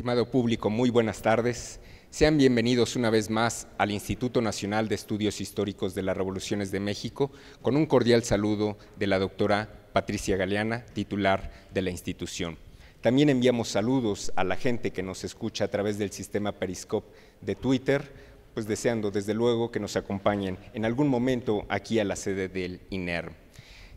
Estimado público, muy buenas tardes. Sean bienvenidos una vez más al Instituto Nacional de Estudios Históricos de las Revoluciones de México, con un cordial saludo de la doctora Patricia Galeana, titular de la institución. También enviamos saludos a la gente que nos escucha a través del sistema Periscope de Twitter, pues deseando desde luego que nos acompañen en algún momento aquí a la sede del INERM.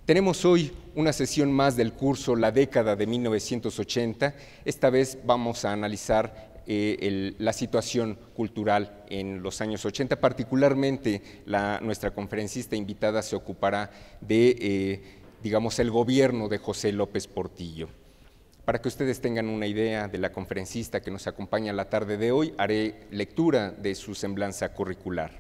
Tenemos hoy una sesión más del curso La década de 1980. Esta vez vamos a analizar eh, la situación cultural en los años 80. Particularmente nuestra conferencista invitada se ocupará de, eh, digamos, el gobierno de José López Portillo. Para que ustedes tengan una idea de la conferencista que nos acompaña la tarde de hoy, haré lectura de su semblanza curricular.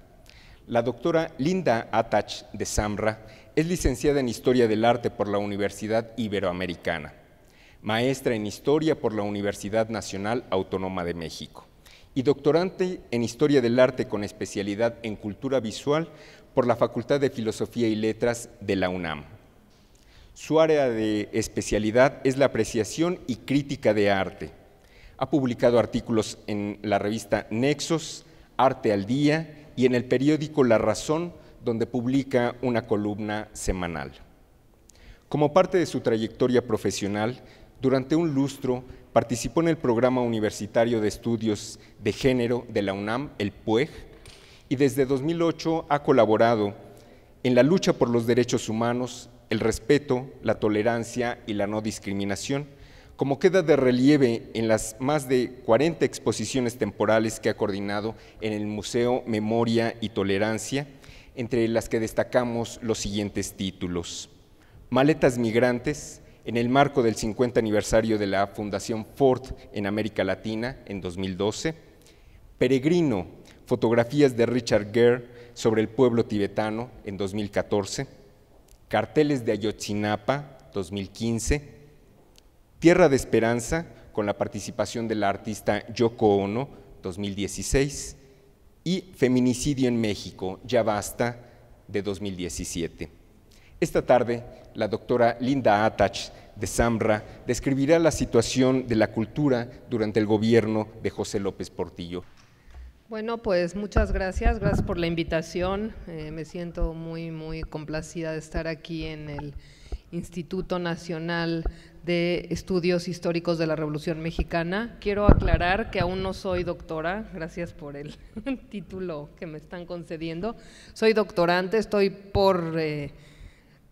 La doctora Linda Atach de Samra es licenciada en Historia del Arte por la Universidad Iberoamericana, maestra en Historia por la Universidad Nacional Autónoma de México y doctorante en Historia del Arte con especialidad en Cultura Visual por la Facultad de Filosofía y Letras de la UNAM. Su área de especialidad es la apreciación y crítica de arte. Ha publicado artículos en la revista Nexos, Arte al Día y en el periódico La Razón, donde publica una columna semanal. Como parte de su trayectoria profesional, durante un lustro participó en el programa universitario de estudios de género de la UNAM, el PUEG, y desde 2008 ha colaborado en la lucha por los derechos humanos, el respeto, la tolerancia y la no discriminación, como queda de relieve en las más de 40 exposiciones temporales que ha coordinado en el Museo Memoria y Tolerancia, entre las que destacamos los siguientes títulos. Maletas Migrantes, en el marco del 50 aniversario de la Fundación Ford en América Latina en 2012. Peregrino, fotografías de Richard Gere sobre el pueblo tibetano en 2014. Carteles de Ayotzinapa, 2015. Tierra de Esperanza, con la participación de la artista Yoko Ono, 2016 y Feminicidio en México, ya basta, de 2017. Esta tarde, la doctora Linda Atach de zambra describirá la situación de la cultura durante el gobierno de José López Portillo. Bueno, pues muchas gracias, gracias por la invitación. Eh, me siento muy, muy complacida de estar aquí en el Instituto Nacional de Estudios Históricos de la Revolución Mexicana. Quiero aclarar que aún no soy doctora, gracias por el título que me están concediendo. Soy doctorante, estoy por eh,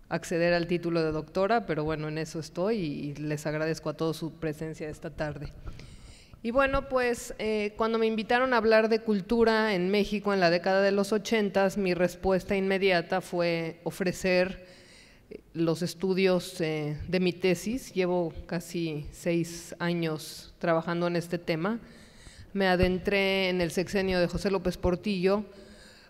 acceder al título de doctora, pero bueno, en eso estoy y les agradezco a todos su presencia esta tarde. Y bueno, pues eh, cuando me invitaron a hablar de cultura en México en la década de los 80, mi respuesta inmediata fue ofrecer los estudios eh, de mi tesis, llevo casi seis años trabajando en este tema, me adentré en el sexenio de José López Portillo,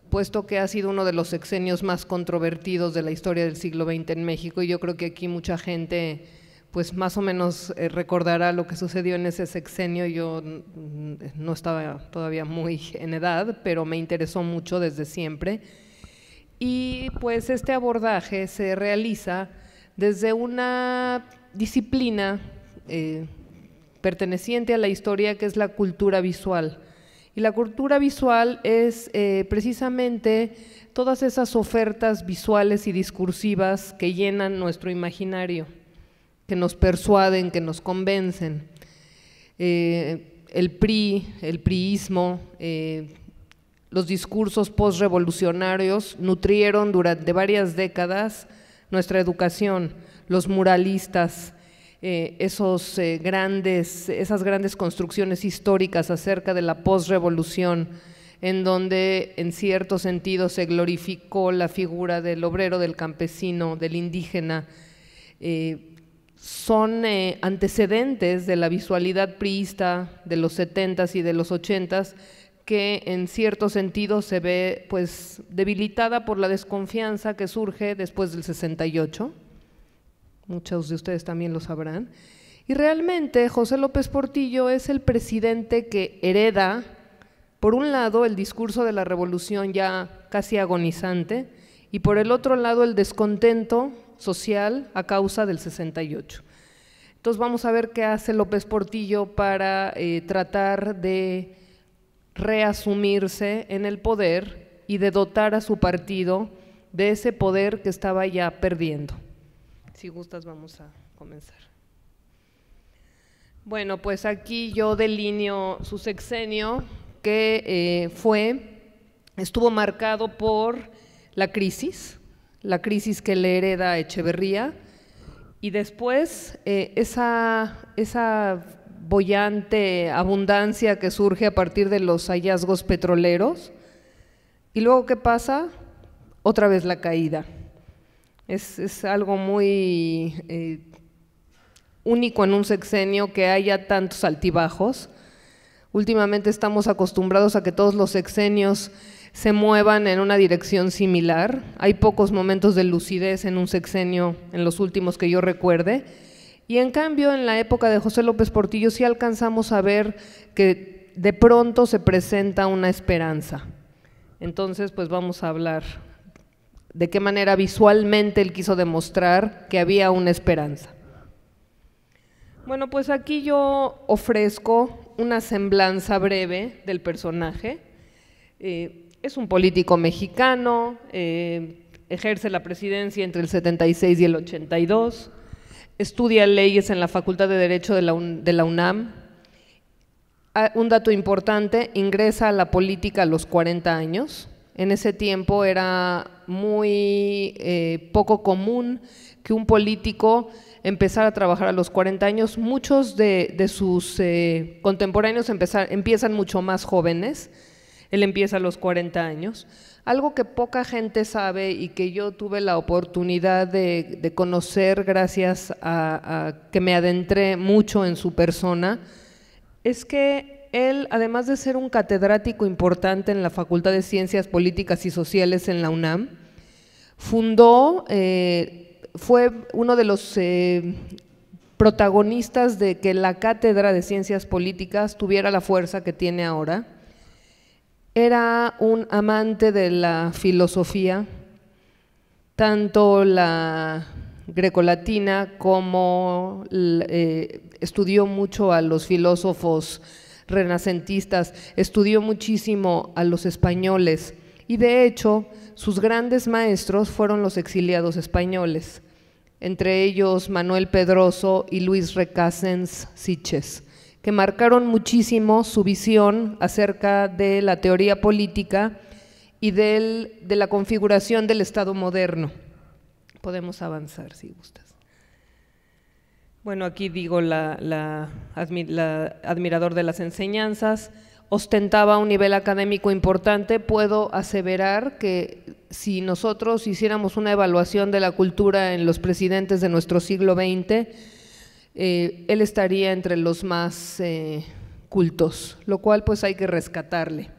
puesto que ha sido uno de los sexenios más controvertidos de la historia del siglo XX en México y yo creo que aquí mucha gente pues más o menos eh, recordará lo que sucedió en ese sexenio. Yo no estaba todavía muy en edad, pero me interesó mucho desde siempre pues este abordaje se realiza desde una disciplina eh, perteneciente a la historia que es la cultura visual. Y la cultura visual es eh, precisamente todas esas ofertas visuales y discursivas que llenan nuestro imaginario, que nos persuaden, que nos convencen. Eh, el PRI, el PRIismo, los discursos postrevolucionarios nutrieron durante varias décadas nuestra educación, los muralistas, eh, esos, eh, grandes, esas grandes construcciones históricas acerca de la posrevolución, en donde en cierto sentido se glorificó la figura del obrero, del campesino, del indígena, eh, son antecedentes de la visualidad priista de los 70s y de los 80s que en cierto sentido se ve pues debilitada por la desconfianza que surge después del 68. Muchos de ustedes también lo sabrán. Y realmente José López Portillo es el presidente que hereda, por un lado, el discurso de la revolución ya casi agonizante y por el otro lado, el descontento social a causa del 68. Entonces vamos a ver qué hace López Portillo para eh, tratar de reasumirse en el poder y de dotar a su partido de ese poder que estaba ya perdiendo. Si gustas, vamos a comenzar. Bueno, pues aquí yo delineo su sexenio que eh, fue, estuvo marcado por la crisis, la crisis que le hereda Echeverría, y después eh, esa, esa bollante abundancia que surge a partir de los hallazgos petroleros. Y luego, ¿qué pasa? Otra vez la caída. Es, algo muy eh, único en un sexenio que haya tantos altibajos. Últimamente estamos acostumbrados a que todos los sexenios se muevan en una dirección similar. Hay pocos momentos de lucidez en un sexenio, en los últimos que yo recuerde. Y en cambio, en la época de José López Portillo sí alcanzamos a ver que de pronto se presenta una esperanza. Entonces, pues vamos a hablar de qué manera visualmente él quiso demostrar que había una esperanza. Bueno, pues aquí yo ofrezco una semblanza breve del personaje. Eh, es un político mexicano, eh, ejerce la presidencia entre el 76 y el 82 estudia leyes en la Facultad de Derecho de la, UNAM. Ah, un dato importante, ingresa a la política a los 40 años. En ese tiempo era muy eh, poco común que un político empezara a trabajar a los 40 años. Muchos de, sus eh, contemporáneos empiezan mucho más jóvenes. Él empieza a los 40 años. Algo que poca gente sabe y que yo tuve la oportunidad de, conocer gracias a, que me adentré mucho en su persona, es que él, además de ser un catedrático importante en la Facultad de Ciencias Políticas y Sociales en la UNAM, fundó, eh, fue uno de los eh, protagonistas de que la Cátedra de Ciencias Políticas tuviera la fuerza que tiene ahora era un amante de la filosofía, tanto la grecolatina como eh, estudió mucho a los filósofos renacentistas, estudió muchísimo a los españoles y de hecho sus grandes maestros fueron los exiliados españoles, entre ellos Manuel Pedroso y Luis Recasens Siches que marcaron muchísimo su visión acerca de la teoría política y del, de la configuración del Estado moderno. Podemos avanzar si gustas. Bueno, aquí digo, la, la, admirador de las enseñanzas, ostentaba un nivel académico importante, puedo aseverar que si nosotros hiciéramos una evaluación de la cultura en los presidentes de nuestro siglo XX, eh, él estaría entre los más eh, cultos, lo cual pues hay que rescatarle.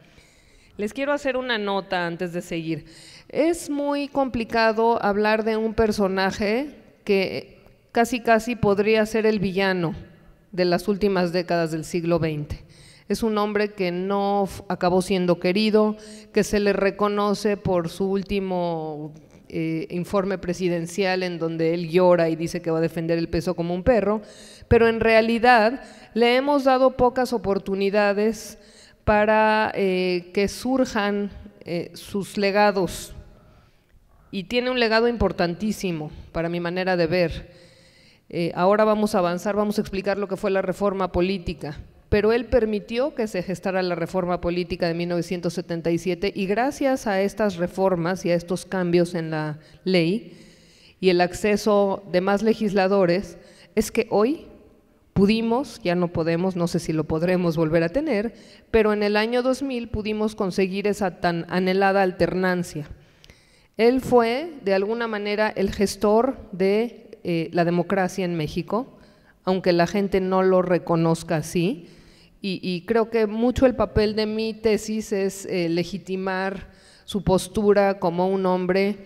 Les quiero hacer una nota antes de seguir. Es muy complicado hablar de un personaje que casi casi podría ser el villano de las últimas décadas del siglo XX. Es un hombre que no acabó siendo querido, que se le reconoce por su último eh, informe presidencial en donde él llora y dice que va a defender el peso como un perro, pero en realidad le hemos dado pocas oportunidades para eh, que surjan eh, sus legados. Y tiene un legado importantísimo para mi manera de ver. ahora vamos a avanzar, vamos a explicar lo que fue la reforma política pero él permitió que se gestara la reforma política de 1977 y gracias a estas reformas y a estos cambios en la ley y el acceso de más legisladores, es que hoy pudimos, ya no podemos, no sé si lo podremos volver a tener, pero en el año 2000 pudimos conseguir esa tan anhelada alternancia. Él fue, de alguna manera, el gestor de eh, la democracia en México, aunque la gente no lo reconozca así. Y, creo que mucho el papel de mi tesis es eh, legitimar su postura como un hombre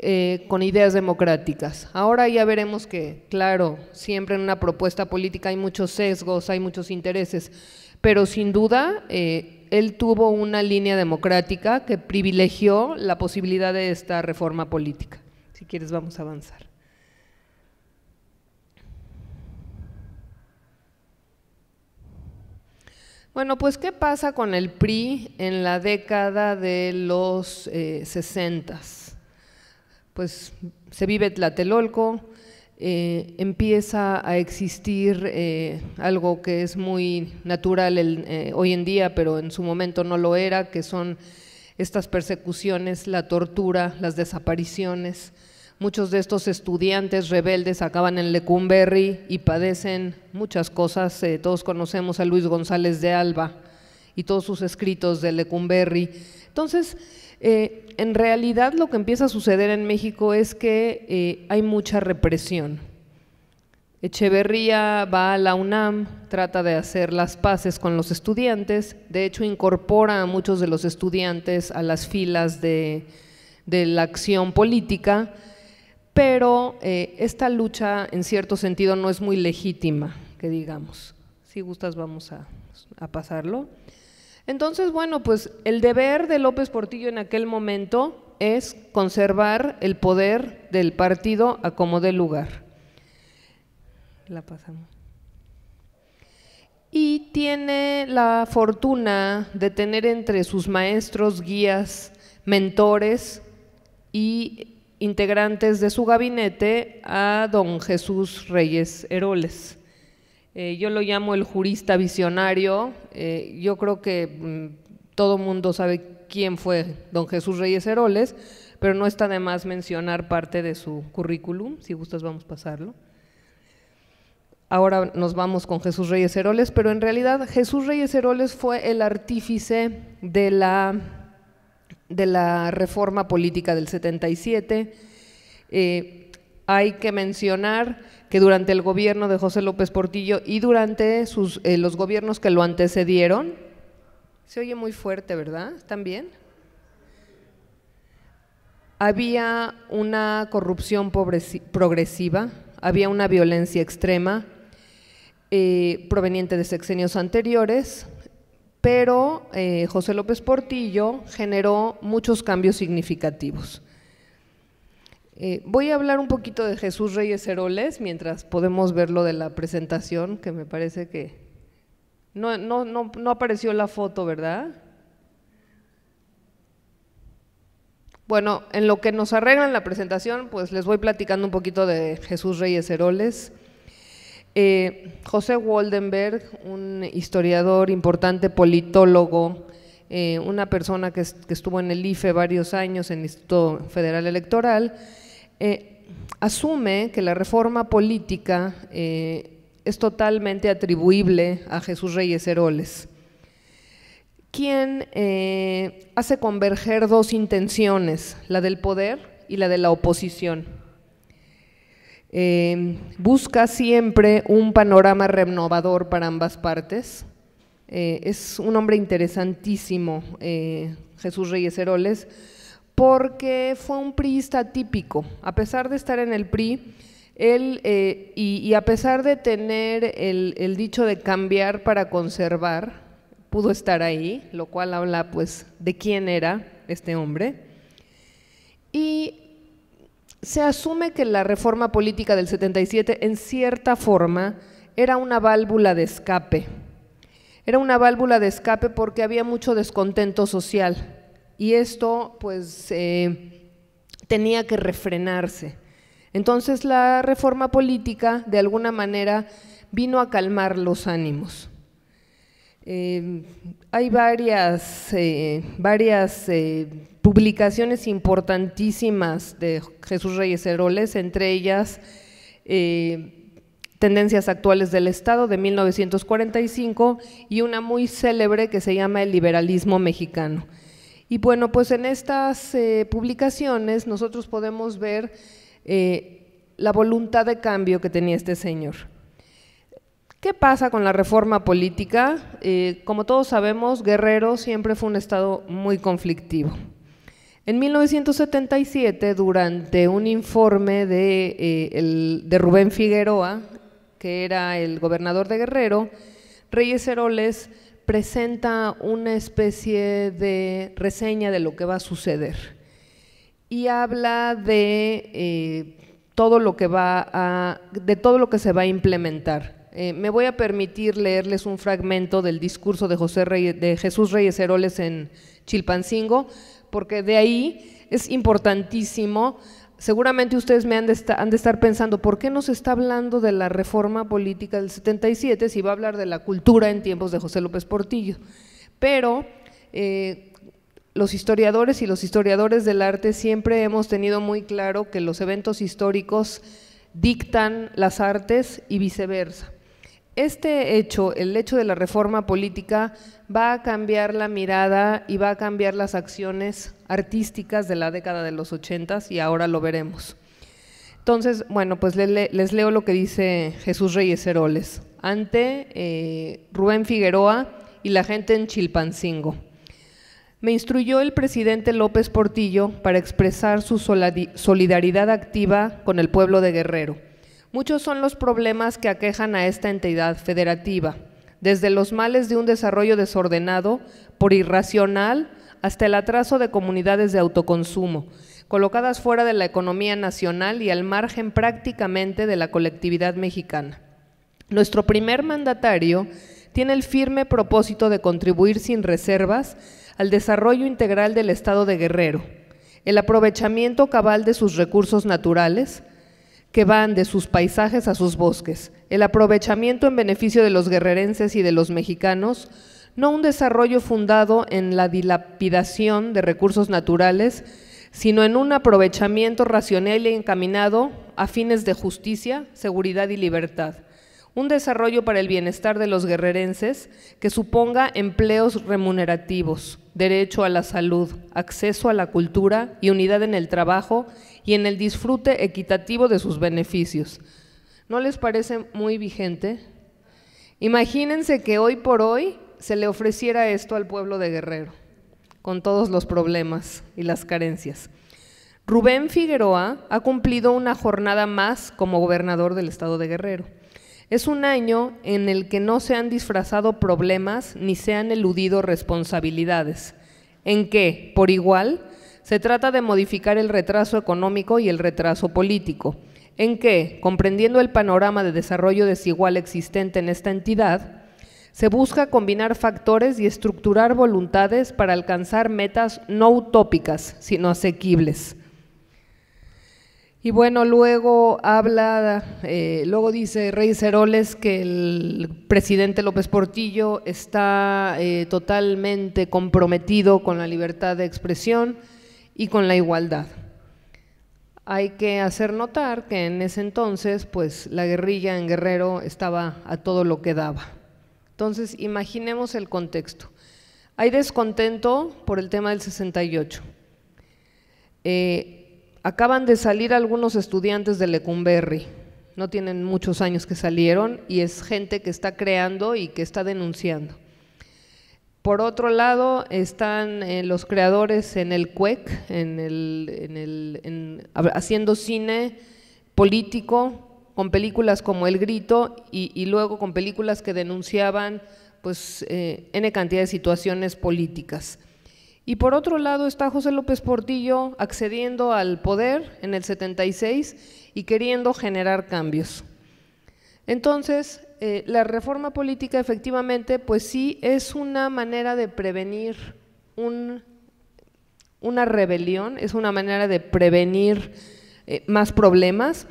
eh, con ideas democráticas. Ahora ya veremos que, claro, siempre en una propuesta política hay muchos sesgos, hay muchos intereses, pero sin duda eh, él tuvo una línea democrática que privilegió la posibilidad de esta reforma política. Si quieres, vamos a avanzar. Bueno, pues ¿qué pasa con el PRI en la década de los eh, sesentas? pues se vive Tlatelolco, eh, empieza a existir eh, algo que es muy natural hoy en día, pero en su momento no lo era, que son estas persecuciones, la tortura, las desapariciones, Muchos de estos estudiantes rebeldes acaban en Lecumberri y padecen muchas cosas. Eh, todos conocemos a Luis González de Alba y todos sus escritos de Lecumberri. Entonces, eh, en realidad lo que empieza a suceder en México es que eh, hay mucha represión. Echeverría va a la UNAM, trata de hacer las paces con los estudiantes, de hecho incorpora a muchos de los estudiantes a las filas de la acción política, pero eh, esta lucha en cierto sentido no es muy legítima, que digamos. Si gustas vamos a, a pasarlo. Entonces, bueno, pues el deber de López Portillo en aquel momento es conservar el poder del partido a como dé lugar. La pasamos. Y tiene la fortuna de tener entre sus maestros, guías, mentores y integrantes de su gabinete a don Jesús Reyes Heroles. Eh, yo lo llamo el jurista visionario. Eh, yo creo que mm, todo mundo sabe quién fue don Jesús Reyes Heroles, pero no está de más mencionar parte de su currículum. Si gustas, vamos a pasarlo. Ahora nos vamos con Jesús Reyes Heroles, pero en realidad Jesús Reyes Heroles fue el artífice de la de la reforma política del 77. Eh, hay que mencionar que durante el gobierno de José López Portillo y durante eh, los gobiernos que lo antecedieron, se oye muy fuerte, ¿verdad? También. Había una corrupción progresiva, había una violencia extrema eh, proveniente de sexenios anteriores, pero eh, José López Portillo generó muchos cambios significativos. Eh, voy a hablar un poquito de Jesús Reyes Heroles, mientras podemos ver lo de la presentación, que me parece que no, no apareció la foto, ¿verdad? Bueno, en lo que nos arreglan la presentación, pues les voy platicando un poquito de Jesús Reyes Heroles. Eh, José Waldenberg, un historiador importante, politólogo, eh, una persona que, estuvo en el IFE varios años, en el Instituto Federal Electoral, eh, asume que la reforma política es totalmente atribuible a Jesús Reyes Heroles, quien hace converger dos intenciones, la del poder y la de la oposición. Em, busca siempre un panorama renovador para ambas partes. Eh, es un hombre interesantísimo, eh, Jesús Reyes Heroles, porque fue un priista típico. A pesar de estar en el PRI, él, eh, y, a pesar de tener el, el dicho de cambiar para conservar, pudo estar ahí, lo cual habla pues de quién era este hombre. Y se asume que la reforma política del 77 en cierta forma era una válvula de escape. Era una válvula de escape porque había mucho descontento social y esto pues eh, tenía que refrenarse. Entonces la reforma política de alguna manera vino a calmar los ánimos. Em, hay varias, eh, varias eh, publicaciones importantísimas de Jesús Reyes Heroles, entre ellas eh, Tendencias Actuales del Estado de 1945 y una muy célebre que se llama El Liberalismo Mexicano. Y bueno, pues en estas publicaciones nosotros podemos ver la voluntad de cambio que tenía este señor. ¿Qué pasa con la reforma política? Eh, como todos sabemos, Guerrero siempre fue un estado muy conflictivo. En 1977, durante un informe eh, de, Rubén Figueroa, que era el gobernador de Guerrero, Reyes Heroles presenta una especie de reseña de lo que va a suceder y habla de eh, todo lo que va de todo lo que se va a implementar. Eh, me voy a permitir leerles un fragmento del discurso de, José de Jesús Reyes Heroles en Chilpancingo, porque de ahí es importantísimo. Seguramente ustedes me han de, estar, pensando, ¿por qué nos está hablando de la reforma política del 77 si va a hablar de la cultura en tiempos de José López Portillo? Pero eh, los historiadores y los historiadores del arte siempre hemos tenido muy claro que los eventos históricos dictan las artes y viceversa. Este hecho, el hecho de la reforma política, va a cambiar la mirada y va a cambiar las acciones artísticas de la década de los ochentas y ahora lo veremos. Entonces, bueno, pues les, leo lo que dice Jesús Reyes Heroles ante eh, Rubén Figueroa y la gente en Chilpancingo. Me instruyó el presidente López Portillo para expresar su solidaridad activa con el pueblo de Guerrero Muchos son los problemas que aquejan a esta entidad federativa, desde los males de un desarrollo desordenado por irracional hasta el atraso de comunidades de autoconsumo, colocadas fuera de la economía nacional y al margen prácticamente de la colectividad mexicana. Nuestro primer mandatario tiene el firme propósito de contribuir sin reservas al desarrollo integral del Estado de Guerrero, el aprovechamiento cabal de sus recursos naturales, que van de sus paisajes a sus bosques, el aprovechamiento en beneficio de los guerrerenses y de los mexicanos, no un desarrollo fundado en la dilapidación de recursos naturales, sino en un aprovechamiento racional y encaminado a fines de justicia, seguridad y libertad. Un desarrollo para el bienestar de los guerrerenses que suponga empleos remunerativos, derecho a la salud, acceso a la cultura y unidad en el trabajo y en el disfrute equitativo de sus beneficios. ¿No les parece muy vigente? Imagínense que hoy por hoy se le ofreciera esto al pueblo de Guerrero, con todos los problemas y las carencias. Rubén Figueroa ha cumplido una jornada más como gobernador del estado de Guerrero. Es un año en el que no se han disfrazado problemas ni se han eludido responsabilidades, en que, por igual, se trata de modificar el retraso económico y el retraso político, en que, comprendiendo el panorama de desarrollo desigual existente en esta entidad, se busca combinar factores y estructurar voluntades para alcanzar metas no utópicas, sino asequibles. Y bueno, luego habla, eh, luego dice Rey Ceroles que el presidente López Portillo está eh, totalmente comprometido con la libertad de expresión y con la igualdad. Hay que hacer notar que en ese entonces, pues la guerrilla en Guerrero estaba a todo lo que daba. Entonces, imaginemos el contexto. Hay descontento por el tema del 68. Eh, acaban de salir algunos estudiantes de Lecumberri. No tienen muchos años que salieron y es gente que está creando y que está denunciando. Por otro lado, están eh, los creadores en el CUEC, en el, haciendo cine político, con películas como El Grito y, luego con películas que denunciaban pues eh, N cantidad de situaciones políticas. Y por otro lado está José López Portillo accediendo al poder en el 76 y queriendo generar cambios. Entonces, eh, la reforma política efectivamente, pues sí, es una manera de prevenir una rebelión, es una manera de prevenir eh, más problemas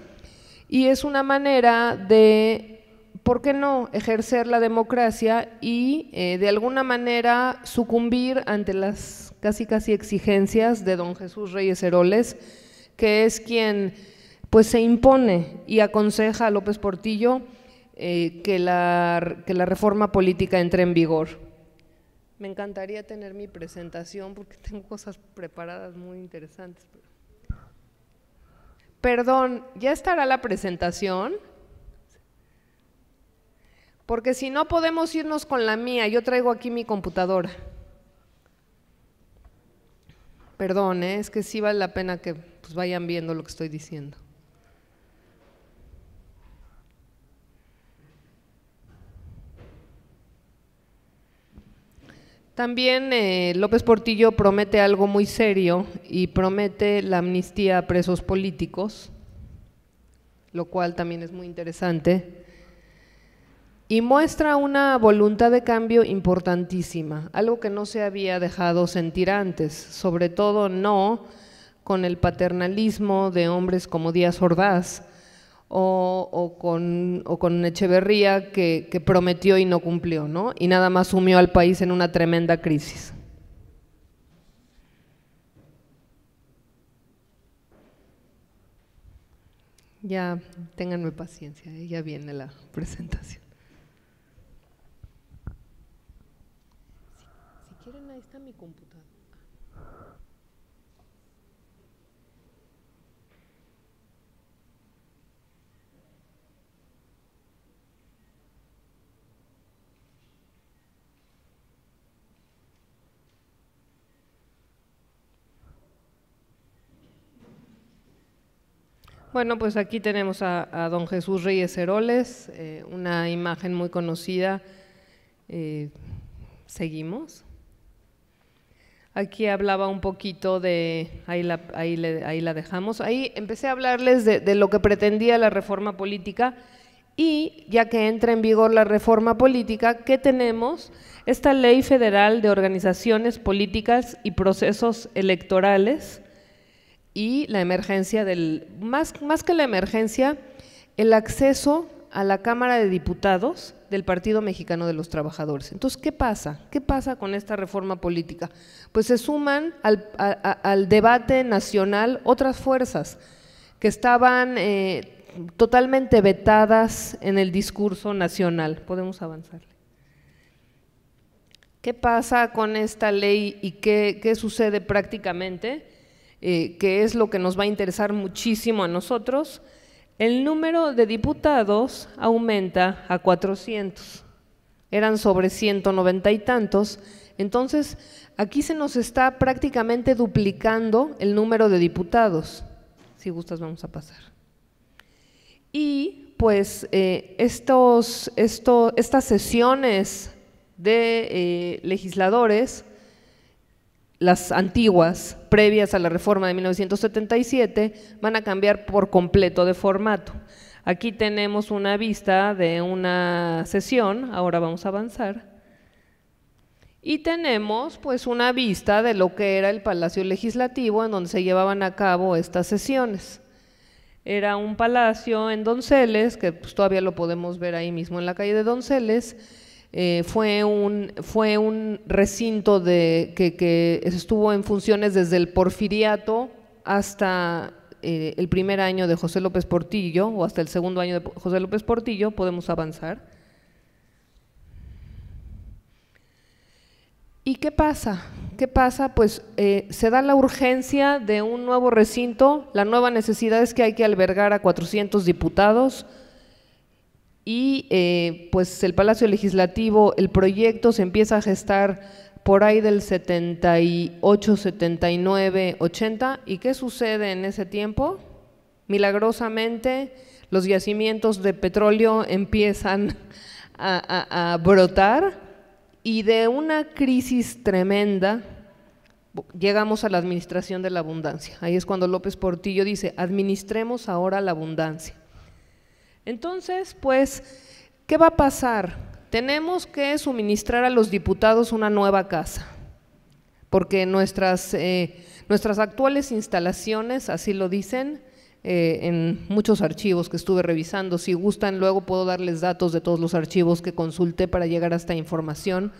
y es una manera de, ¿por qué no?, ejercer la democracia y eh, de alguna manera sucumbir ante las casi casi exigencias de don Jesús Reyes Heroles, que es quien pues se impone y aconseja a López Portillo eh, que, la, que la reforma política entre en vigor. Me encantaría tener mi presentación porque tengo cosas preparadas muy interesantes. Perdón, ¿ya estará la presentación? Porque si no podemos irnos con la mía, yo traigo aquí mi computadora. Perdón, ¿eh? es que sí vale la pena que pues, vayan viendo lo que estoy diciendo. También eh, López Portillo promete algo muy serio y promete la amnistía a presos políticos, lo cual también es muy interesante, y muestra una voluntad de cambio importantísima, algo que no se había dejado sentir antes, sobre todo no con el paternalismo de hombres como Díaz Ordaz, o, con, o Echeverría que, prometió y no cumplió, ¿no? Y nada más sumió al país en una tremenda crisis. Ya, ténganme paciencia, ¿eh? ya viene la presentación. si quieren, ahí está mi computadora. Bueno, pues aquí tenemos a, don Jesús Reyes Heroles, eh, una imagen muy conocida. Eh, Seguimos. Aquí hablaba un poquito de, ahí la, dejamos, ahí empecé a hablarles de, de, lo que pretendía la reforma política y ya que entra en vigor la reforma política, ¿qué tenemos? Esta ley federal de organizaciones políticas y procesos electorales y la emergencia del, más, más que la emergencia, el acceso a la Cámara de Diputados del Partido Mexicano de los Trabajadores. Entonces, ¿qué pasa? ¿Qué pasa con esta reforma política? Pues se suman al, debate nacional otras fuerzas que estaban eh, totalmente vetadas en el discurso nacional. Podemos avanzarle. ¿Qué pasa con esta ley y qué, qué sucede prácticamente? Eh, que es lo que nos va a interesar muchísimo a nosotros, el número de diputados aumenta a 400. Eran sobre 190 y tantos. Entonces, aquí se nos está prácticamente duplicando el número de diputados. Si gustas, vamos a pasar. Y pues eh, estas sesiones de eh, legisladores las antiguas, previas a la reforma de 1977, van a cambiar por completo de formato. Aquí tenemos una vista de una sesión, ahora vamos a avanzar. Y tenemos pues una vista de lo que era el Palacio Legislativo en donde se llevaban a cabo estas sesiones. Era un palacio en Donceles, que pues, todavía lo podemos ver ahí mismo en la calle de Donceles, eh, fue, un, recinto que, estuvo en funciones desde el porfiriato hasta eh, el primer año de José López Portillo, o hasta el segundo año de José López Portillo, podemos avanzar. ¿Y qué pasa? ¿Qué pasa? Pues eh, se da la urgencia de un nuevo recinto, la nueva necesidad es que hay que albergar a 400 diputados, y eh, pues el Palacio Legislativo, el proyecto se empieza a gestar por ahí del 78, 79, 80. ¿Y qué sucede en ese tiempo? Milagrosamente los yacimientos de petróleo empiezan a brotar y de una crisis tremenda llegamos a la administración de la abundancia. Ahí es cuando López Portillo dice, administremos ahora la abundancia. Entonces, pues, ¿qué va a pasar? Tenemos que suministrar a los diputados una nueva casa, porque nuestras, eh, nuestras actuales instalaciones, así lo dicen, eh, en muchos archivos que estuve revisando, si gustan luego puedo darles datos de todos los archivos que consulté para llegar a esta información,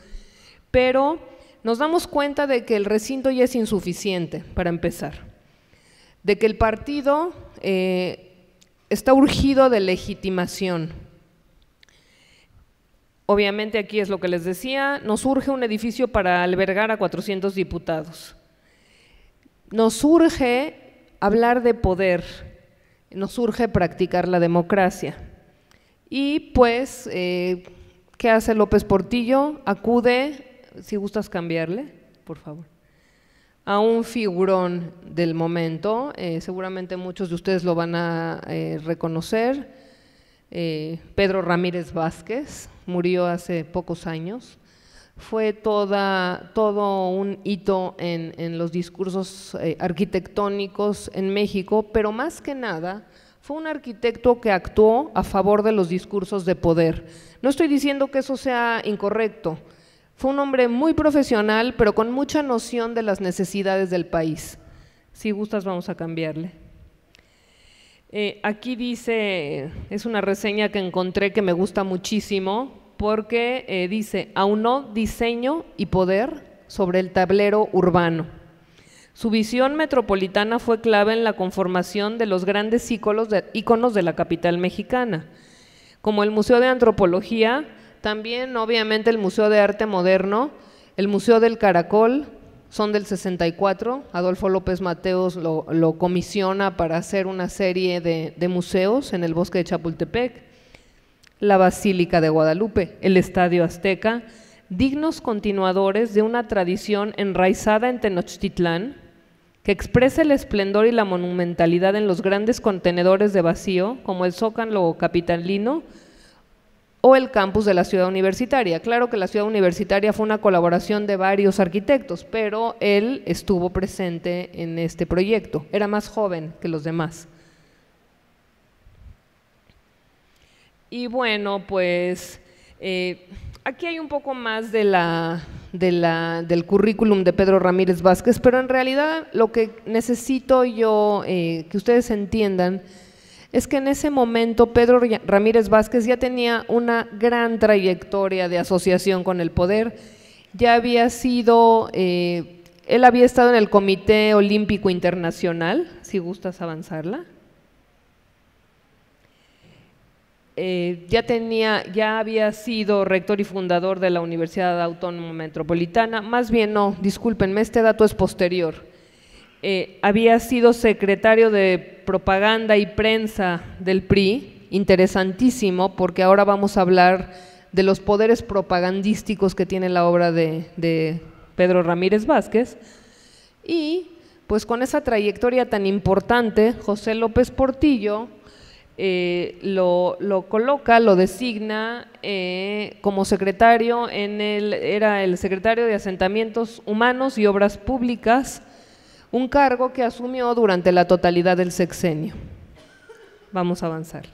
pero nos damos cuenta de que el recinto ya es insuficiente, para empezar, de que el partido... Eh, está urgido de legitimación. Obviamente aquí es lo que les decía, nos urge un edificio para albergar a 400 diputados. Nos urge hablar de poder, nos urge practicar la democracia. Y pues, eh, ¿qué hace López Portillo? Acude, si gustas cambiarle, por favor a un figurón del momento. Eh, seguramente muchos de ustedes lo van a eh, reconocer. Eh, Pedro Ramírez Vázquez murió hace pocos años. Fue todo un hito en los discursos arquitectónicos en México, pero más que nada fue un arquitecto que actuó a favor de los discursos de poder. No estoy diciendo que eso sea incorrecto, fue un hombre muy profesional, pero con mucha noción de las necesidades del país. Si gustas, vamos a cambiarle. Eh, aquí dice, es una reseña que encontré que me gusta muchísimo, porque dice, eh, dice, aunó diseño y poder sobre el tablero urbano. Su visión metropolitana fue clave en la conformación de los grandes íconos de, íconos de la capital mexicana, como el Museo de Antropología, también, obviamente, el Museo de Arte Moderno, el Museo del Caracol, son del 64. Adolfo López Mateos lo, comisiona para hacer una serie de, museos en el bosque de Chapultepec, la Basílica de Guadalupe, el Estadio Azteca, dignos continuadores de una tradición enraizada en Tenochtitlán que expresa el esplendor y la monumentalidad en los grandes contenedores de vacío, como el Zócalo capitalino, o el campus de la ciudad universitaria. Claro que la ciudad universitaria fue una colaboración de varios arquitectos, pero él estuvo presente en este proyecto. Era más joven que los demás. Y bueno, pues eh, aquí hay un poco más de la, del currículum de Pedro Ramírez Vázquez, pero en realidad lo que necesito yo eh, que ustedes entiendan es que en ese momento Pedro Ramírez Vázquez ya tenía una gran trayectoria de asociación con el poder, ya había sido, eh, él había estado en el Comité Olímpico Internacional, si gustas avanzarla. Eh, ya tenía, ya había sido rector y fundador de la Universidad Autónoma Metropolitana, más bien no, discúlpenme, este dato es posterior eh, había sido secretario de propaganda y prensa del PRI, interesantísimo, porque ahora vamos a hablar de los poderes propagandísticos que tiene la obra de, Pedro Ramírez Vázquez. Y pues con esa trayectoria tan importante, José López Portillo eh, lo, coloca, lo designa eh, como secretario en el, era el secretario de Asentamientos Humanos y Obras Públicas un cargo que asumió durante la totalidad del sexenio. Vamos a avanzarle.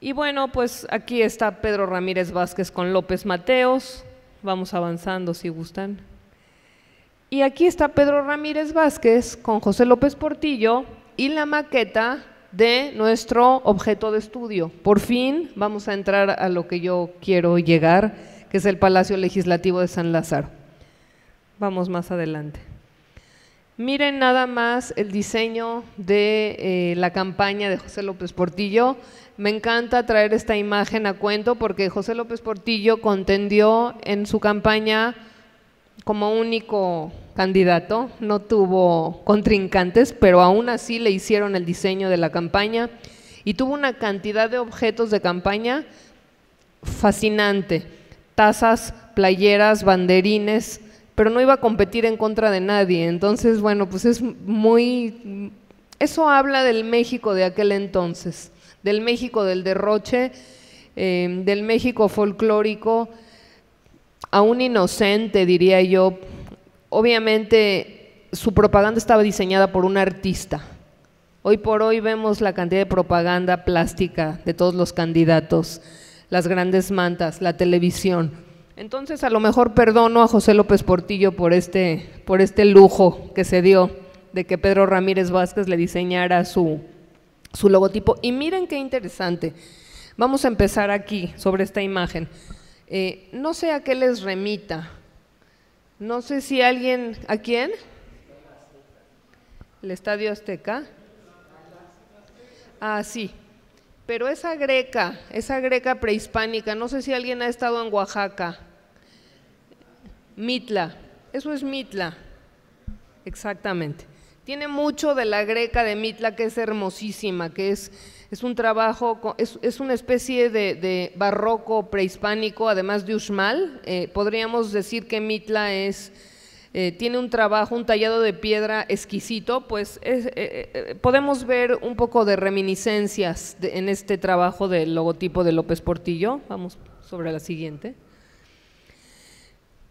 Y bueno, pues aquí está Pedro Ramírez Vázquez con López Mateos. Vamos avanzando si gustan. Y aquí está Pedro Ramírez Vázquez con José López Portillo y la maqueta de nuestro objeto de estudio. Por fin vamos a entrar a lo que yo quiero llegar, que es el Palacio Legislativo de San Lázaro. Vamos más adelante. Miren nada más el diseño de eh, la campaña de José López Portillo. Me encanta traer esta imagen a cuento porque José López Portillo contendió en su campaña como único candidato, no tuvo contrincantes, pero aún así le hicieron el diseño de la campaña y tuvo una cantidad de objetos de campaña fascinante, tazas, playeras, banderines, pero no iba a competir en contra de nadie. Entonces, bueno, pues es muy... Eso habla del México de aquel entonces, del México del derroche, em, del México folclórico, aún inocente, diría yo. Obviamente su propaganda estaba diseñada por un artista. Hoy por hoy vemos la cantidad de propaganda plástica de todos los candidatos, las grandes mantas, la televisión entonces a lo mejor perdono a José López Portillo por este, por este lujo que se dio de que Pedro Ramírez Vázquez le diseñara su, su logotipo. Y miren qué interesante. Vamos a empezar aquí sobre esta imagen. Eh, no sé a qué les remita. No sé si alguien, ¿a quién? El Estadio Azteca. Ah, sí. Pero esa greca, esa greca prehispánica, no sé si alguien ha estado en Oaxaca Mitla, eso es Mitla, exactamente. Tiene mucho de la greca de Mitla que es hermosísima, que es, es un trabajo, es, una especie de, barroco prehispánico, además de Uxmal. Eh, podríamos decir que Mitla es... Eh, tiene un trabajo, un tallado de piedra exquisito, pues eh, podemos ver un poco de reminiscencias en este trabajo del logotipo de López Portillo. Vamos sobre la siguiente.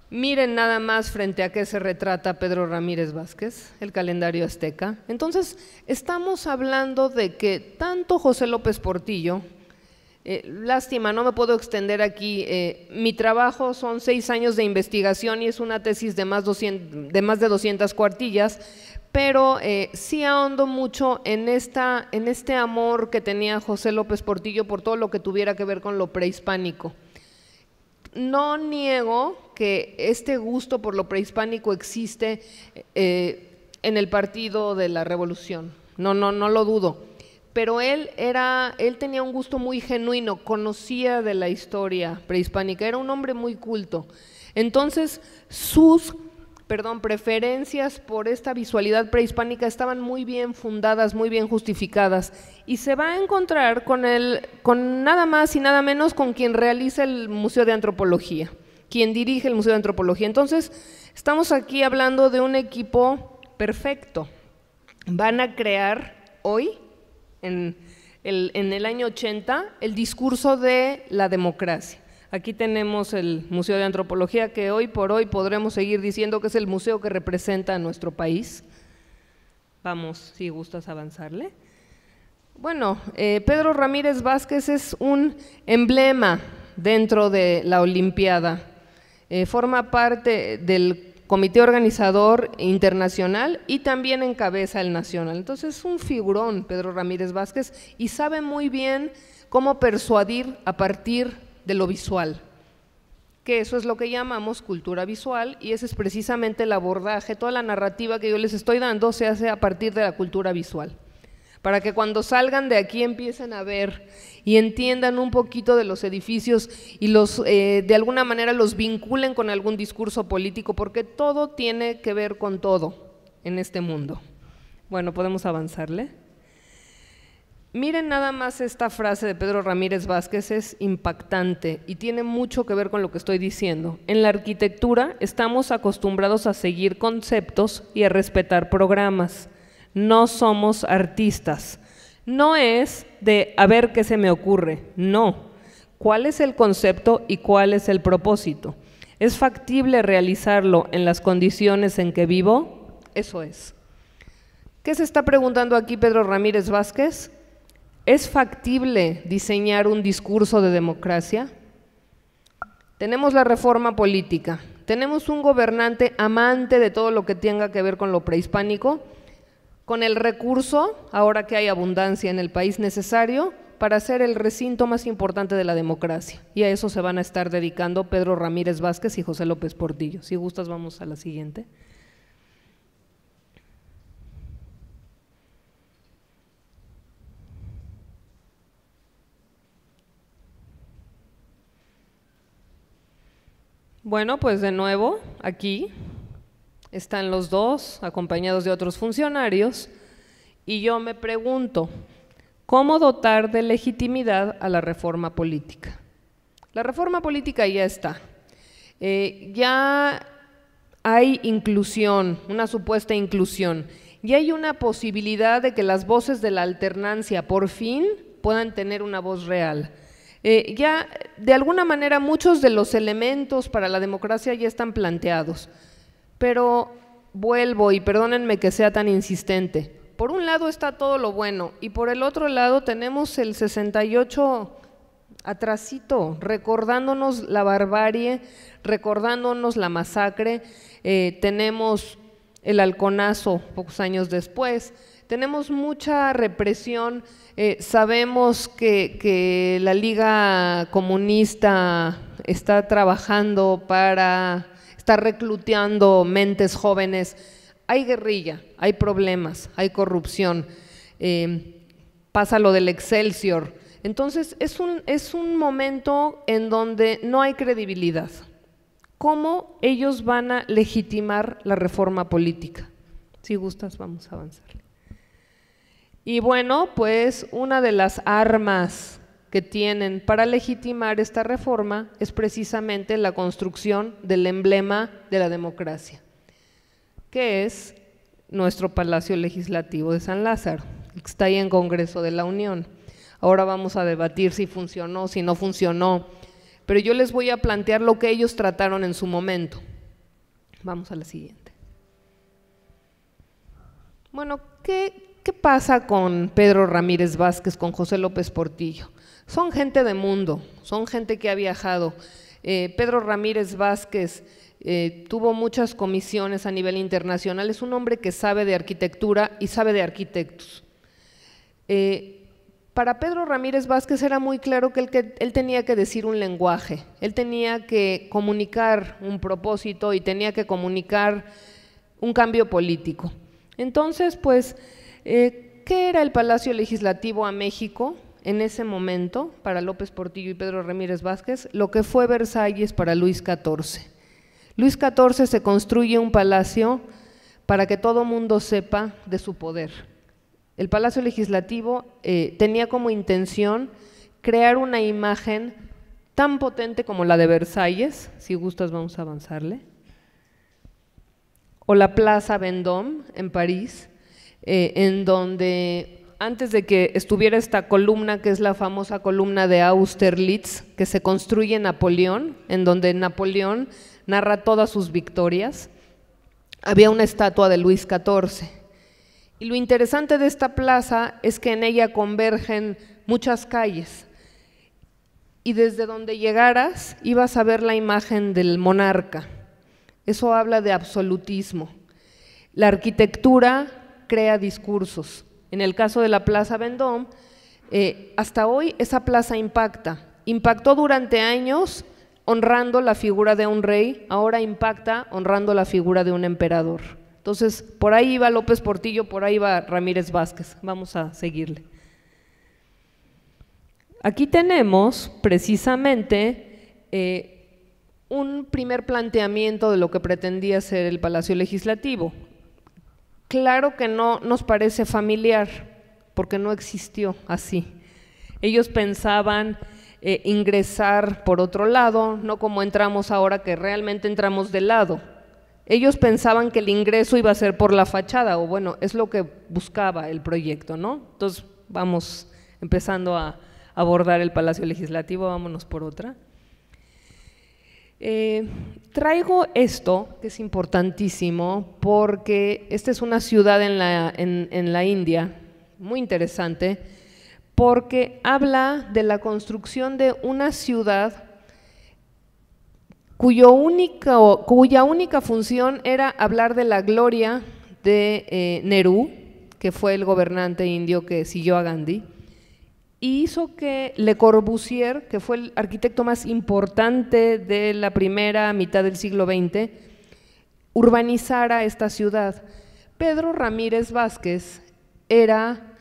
Miren nada más frente a qué se retrata Pedro Ramírez Vázquez, el calendario azteca. Entonces, estamos hablando de que tanto José López Portillo, eh, lástima, no me puedo extender aquí, eh, mi trabajo son seis años de investigación y es una tesis de más, de, más de 200 cuartillas, pero eh, sí ahondo mucho en, en este amor que tenía José López Portillo por todo lo que tuviera que ver con lo prehispánico no niego que este gusto por lo prehispánico existe eh, en el partido de la revolución. No, no, no lo dudo. Pero él era, él tenía un gusto muy genuino, conocía de la historia prehispánica, era un hombre muy culto. Entonces, sus perdón, preferencias por esta visualidad prehispánica estaban muy bien fundadas, muy bien justificadas. Y se va a encontrar con, el, con nada más y nada menos con quien realiza el Museo de Antropología, quien dirige el Museo de Antropología. Entonces, estamos aquí hablando de un equipo perfecto. Van a crear hoy, en el, en el año 80, el discurso de la democracia. Aquí tenemos el Museo de Antropología, que hoy por hoy podremos seguir diciendo que es el museo que representa a nuestro país. Vamos, si gustas avanzarle. Bueno, eh, Pedro Ramírez Vázquez es un emblema dentro de la Olimpiada. Eh, forma parte del comité organizador internacional y también encabeza el nacional. Entonces es un figurón Pedro Ramírez Vázquez y sabe muy bien cómo persuadir a partir de lo visual, que eso es lo que llamamos cultura visual y ese es precisamente el abordaje, toda la narrativa que yo les estoy dando se hace a partir de la cultura visual, para que cuando salgan de aquí empiecen a ver y entiendan un poquito de los edificios y los, eh, de alguna manera los vinculen con algún discurso político, porque todo tiene que ver con todo en este mundo. Bueno, podemos avanzarle. Miren nada más esta frase de Pedro Ramírez Vázquez, es impactante y tiene mucho que ver con lo que estoy diciendo. En la arquitectura estamos acostumbrados a seguir conceptos y a respetar programas. No somos artistas. No es de a ver qué se me ocurre, no. ¿Cuál es el concepto y cuál es el propósito? ¿Es factible realizarlo en las condiciones en que vivo? Eso es. ¿Qué se está preguntando aquí Pedro Ramírez Vázquez? ¿Es factible diseñar un discurso de democracia? Tenemos la reforma política, tenemos un gobernante amante de todo lo que tenga que ver con lo prehispánico, con el recurso, ahora que hay abundancia en el país necesario, para ser el recinto más importante de la democracia. Y a eso se van a estar dedicando Pedro Ramírez Vázquez y José López Portillo. Si gustas, vamos a la siguiente. Bueno, pues de nuevo, aquí están los dos, acompañados de otros funcionarios, y yo me pregunto, ¿cómo dotar de legitimidad a la reforma política? La reforma política ya está. Eh, ya hay inclusión, una supuesta inclusión. y hay una posibilidad de que las voces de la alternancia por fin puedan tener una voz real. Eh, ya, de alguna manera, muchos de los elementos para la democracia ya están planteados, pero vuelvo y perdónenme que sea tan insistente. Por un lado está todo lo bueno y por el otro lado tenemos el 68 atrasito, recordándonos la barbarie, recordándonos la masacre. Eh, tenemos el halconazo pocos años después, tenemos mucha represión, eh, sabemos que, la Liga Comunista está trabajando para, está recluteando mentes jóvenes. Hay guerrilla, hay problemas, hay corrupción, em, pasa lo del Excelsior. Entonces un, es un momento en donde no hay credibilidad. ¿Cómo ellos van a legitimar la reforma política? Si gustas, vamos a avanzar. Y bueno, pues una de las armas que tienen para legitimar esta reforma es precisamente la construcción del emblema de la democracia, que es nuestro Palacio Legislativo de San Lázaro, que está ahí en Congreso de la Unión. Ahora vamos a debatir si funcionó, si no funcionó, pero yo les voy a plantear lo que ellos trataron en su momento. Vamos a la siguiente. Bueno, ¿qué, ¿Qué pasa con Pedro Ramírez Vázquez, con José López Portillo? Son gente de mundo, son gente que ha viajado. Eh, Pedro Ramírez Vázquez eh, tuvo muchas comisiones a nivel internacional, es un hombre que sabe de arquitectura y sabe de arquitectos. Eh, para Pedro Ramírez Vázquez era muy claro que él, que él tenía que decir un lenguaje, él tenía que comunicar un propósito y tenía que comunicar un cambio político. Entonces, pues eh, ¿Qué era el Palacio Legislativo a México en ese momento para López Portillo y Pedro Ramírez Vázquez? Lo que fue Versalles para Luis XIV. Luis XIV se construye un palacio para que todo mundo sepa de su poder. El Palacio Legislativo eh, tenía como intención crear una imagen tan potente como la de Versalles, si gustas vamos a avanzarle, o la Plaza Vendôme en París, eh, en donde antes de que estuviera esta columna, que es la famosa columna de Austerlitz, que se construye en Napoleón, en donde Napoleón narra todas sus victorias, había una estatua de Luis XIV. Y lo interesante de esta plaza es que en ella convergen muchas calles. Y desde donde llegaras ibas a ver la imagen del monarca. Eso habla de absolutismo. La arquitectura crea discursos. En el caso de la Plaza Vendôme, eh, hasta hoy esa plaza impacta. Impactó durante años honrando la figura de un rey, ahora impacta honrando la figura de un emperador. Entonces, por ahí iba López Portillo, por ahí va Ramírez Vázquez. Vamos a seguirle. Aquí tenemos precisamente eh, un primer planteamiento de lo que pretendía ser el Palacio Legislativo. Claro que no nos parece familiar, porque no existió así. Ellos pensaban eh, ingresar por otro lado, no como entramos ahora que realmente entramos de lado. Ellos pensaban que el ingreso iba a ser por la fachada, o bueno, es lo que buscaba el proyecto, ¿no? Entonces vamos empezando a abordar el Palacio Legislativo, vámonos por otra. Eh, traigo esto, que es importantísimo, porque esta es una ciudad en la, en, la India, muy interesante, porque habla de la construcción de una ciudad cuyo única cuya única función era hablar de la gloria de eh, Nerú, que fue el gobernante indio que siguió a Gandhi y hizo que Le Corbusier, que fue el arquitecto más importante de la primera mitad del siglo XX, urbanizara esta ciudad. Pedro Ramírez Vázquez era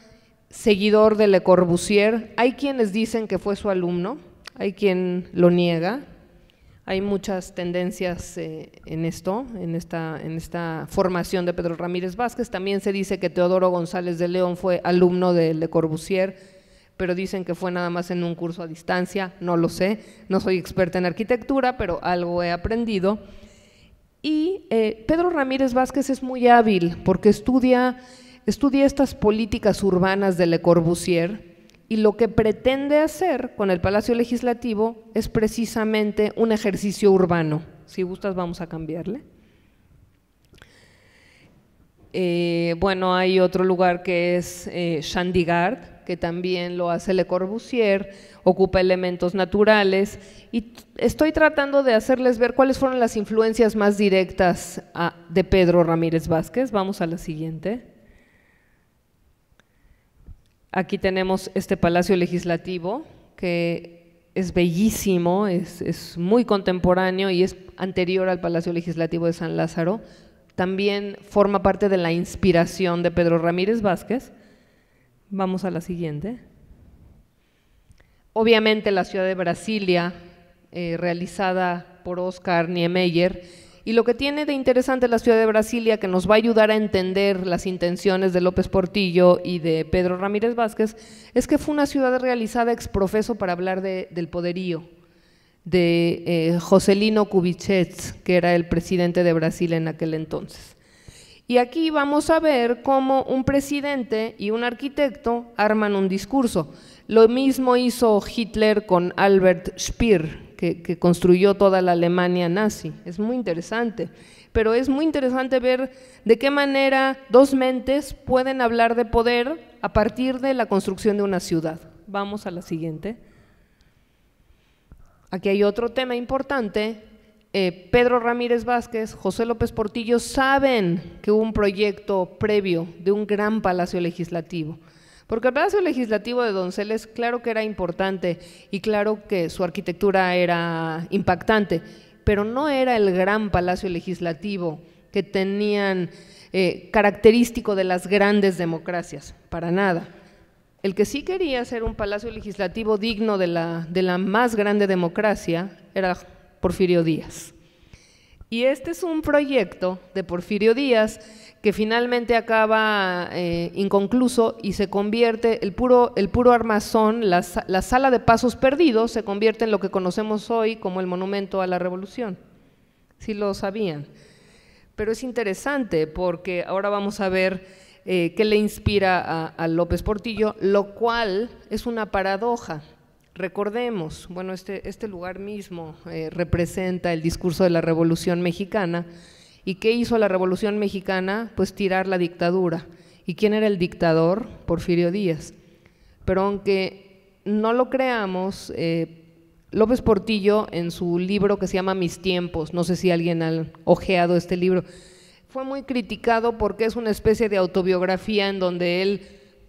seguidor de Le Corbusier. Hay quienes dicen que fue su alumno, hay quien lo niega. Hay muchas tendencias eh, en esto, en esta, en esta formación de Pedro Ramírez Vázquez. También se dice que Teodoro González de León fue alumno de Le Corbusier pero dicen que fue nada más en un curso a distancia, no lo sé, no soy experta en arquitectura, pero algo he aprendido. Y eh, Pedro Ramírez Vázquez es muy hábil porque estudia, estas políticas urbanas de Le Corbusier y lo que pretende hacer con el Palacio Legislativo es precisamente un ejercicio urbano. Si gustas vamos a cambiarle. Eh, bueno, hay otro lugar que es eh, que también lo hace Le Corbusier, ocupa elementos naturales, y estoy tratando de hacerles ver cuáles fueron las influencias más directas de Pedro Ramírez Vázquez. Vamos a la siguiente. Aquí tenemos este Palacio Legislativo, que es bellísimo, es, es muy contemporáneo y es anterior al Palacio Legislativo de San Lázaro. También forma parte de la inspiración de Pedro Ramírez Vázquez. Vamos a la siguiente. Obviamente la ciudad de Brasilia, eh, realizada por Oscar Niemeyer, y lo que tiene de interesante la ciudad de Brasilia, que nos va a ayudar a entender las intenciones de López Portillo y de Pedro Ramírez Vázquez, es que fue una ciudad realizada ex profeso para hablar del poderío de eh, Joselino Kubitschek, que era el presidente de Brasil en aquel entonces. Y aquí vamos a ver cómo un presidente y un arquitecto arman un discurso. Lo mismo hizo Hitler con Albert Speer, que, construyó toda la Alemania nazi. Es muy interesante. Pero es muy interesante ver de qué manera dos mentes pueden hablar de poder a partir de la construcción de una ciudad. Vamos a la siguiente. Aquí hay otro tema importante eh, Pedro Ramírez Vázquez, José López Portillo, saben que hubo un proyecto previo de un gran palacio legislativo. Porque el Palacio Legislativo de Donceles, claro que era importante y claro que su arquitectura era impactante, pero no era el gran Palacio Legislativo que tenían eh, característico de las grandes democracias, para nada. El que sí quería ser un Palacio Legislativo digno de la, de la más grande democracia era Porfirio Díaz. Y este es un proyecto de Porfirio Díaz que finalmente acaba eh, inconcluso y se convierte, el puro, el puro armazón, la, sala de pasos perdidos, se convierte en lo que conocemos hoy como el monumento a la revolución. Si lo sabían. Pero es interesante porque ahora vamos a ver eh, qué le inspira a López Portillo, lo cual es una paradoja Recordemos, bueno, este, este lugar mismo eh, representa el discurso de la Revolución Mexicana. ¿Y qué hizo la Revolución Mexicana? Pues tirar la dictadura. ¿Y quién era el dictador? Porfirio Díaz. Pero aunque no lo creamos, eh, López Portillo en su libro que se llama Mis tiempos, no sé si alguien ha ojeado este libro, fue muy criticado porque es una especie de autobiografía en donde él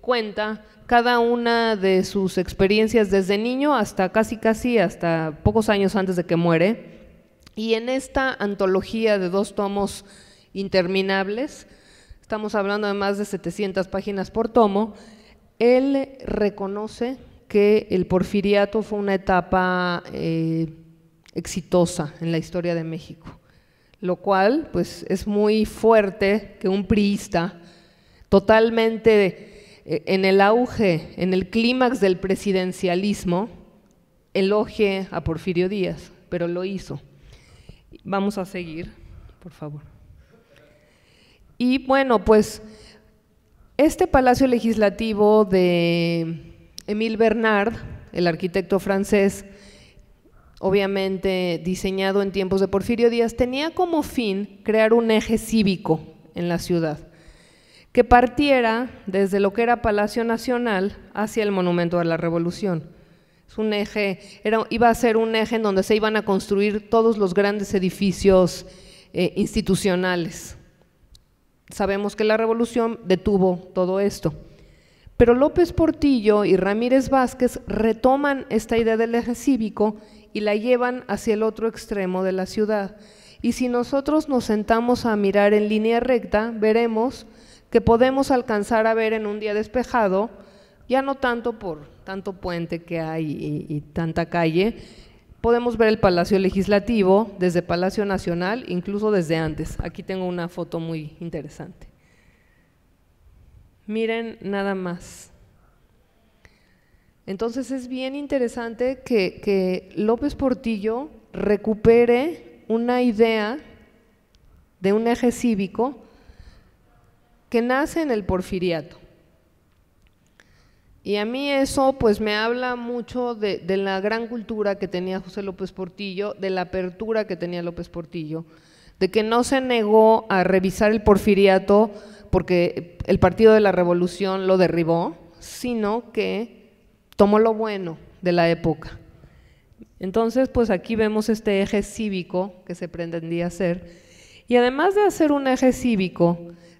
cuenta cada una de sus experiencias desde niño hasta casi casi hasta pocos años antes de que muere. Y en esta antología de dos tomos interminables, estamos hablando de más de 700 páginas por tomo, él reconoce que el porfiriato fue una etapa eh, exitosa en la historia de México, lo cual pues es muy fuerte que un priista totalmente eh, en el auge, en el clímax del presidencialismo, elogie a Porfirio Díaz, pero lo hizo. Vamos a seguir, por favor. Y bueno, pues este Palacio Legislativo de Émile Bernard, el arquitecto francés, obviamente diseñado en tiempos de Porfirio Díaz, tenía como fin crear un eje cívico en la ciudad que partiera desde lo que era Palacio Nacional hacia el Monumento a la Revolución. Es un eje, iba a ser un eje en donde se iban a construir todos los grandes edificios eh, institucionales. Sabemos que la revolución detuvo todo esto. Pero López Portillo y Ramírez Vázquez retoman esta idea del eje cívico y la llevan hacia el otro extremo de la ciudad. Y si nosotros nos sentamos a mirar en línea recta, veremos que podemos alcanzar a ver en un día despejado, ya no tanto por tanto puente que hay y, tanta calle, podemos ver el Palacio Legislativo desde Palacio Nacional, incluso desde antes. Aquí tengo una foto muy interesante. Miren nada más. Entonces es bien interesante que, que López Portillo recupere una idea de un eje cívico que nace en el porfiriato. Y a mí eso pues me habla mucho de, la gran cultura que tenía José López Portillo, de la apertura que tenía López Portillo, de que no se negó a revisar el porfiriato porque el Partido de la Revolución lo derribó, sino que tomó lo bueno de la época. Entonces pues aquí vemos este eje cívico que se pretendía hacer. Y además de hacer un eje cívico,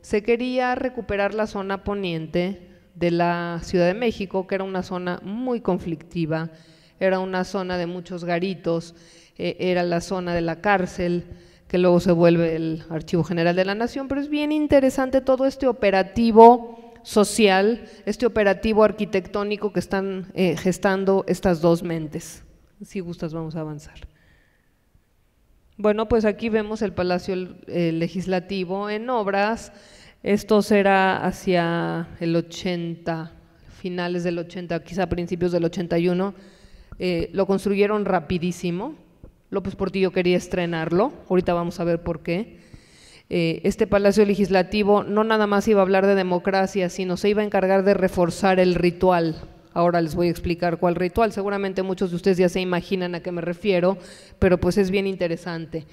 se quería recuperar la zona poniente de la Ciudad de México, que era una zona muy conflictiva, era una zona de muchos garitos, eh, era la zona de la cárcel, que luego se vuelve el Archivo General de la Nación, pero es bien interesante todo este operativo social, este operativo arquitectónico que están eh, gestando estas dos mentes. Si gustas, vamos a avanzar. Bueno, pues aquí vemos el Palacio eh, Legislativo en obras, esto será hacia el 80, finales del 80, quizá principios del 81. Eh, lo construyeron rapidísimo. López Portillo quería estrenarlo, ahorita vamos a ver por qué. Eh, este Palacio Legislativo no nada más iba a hablar de democracia, sino se iba a encargar de reforzar el ritual. Ahora les voy a explicar cuál ritual. Seguramente muchos de ustedes ya se imaginan a qué me refiero, pero pues es bien interesante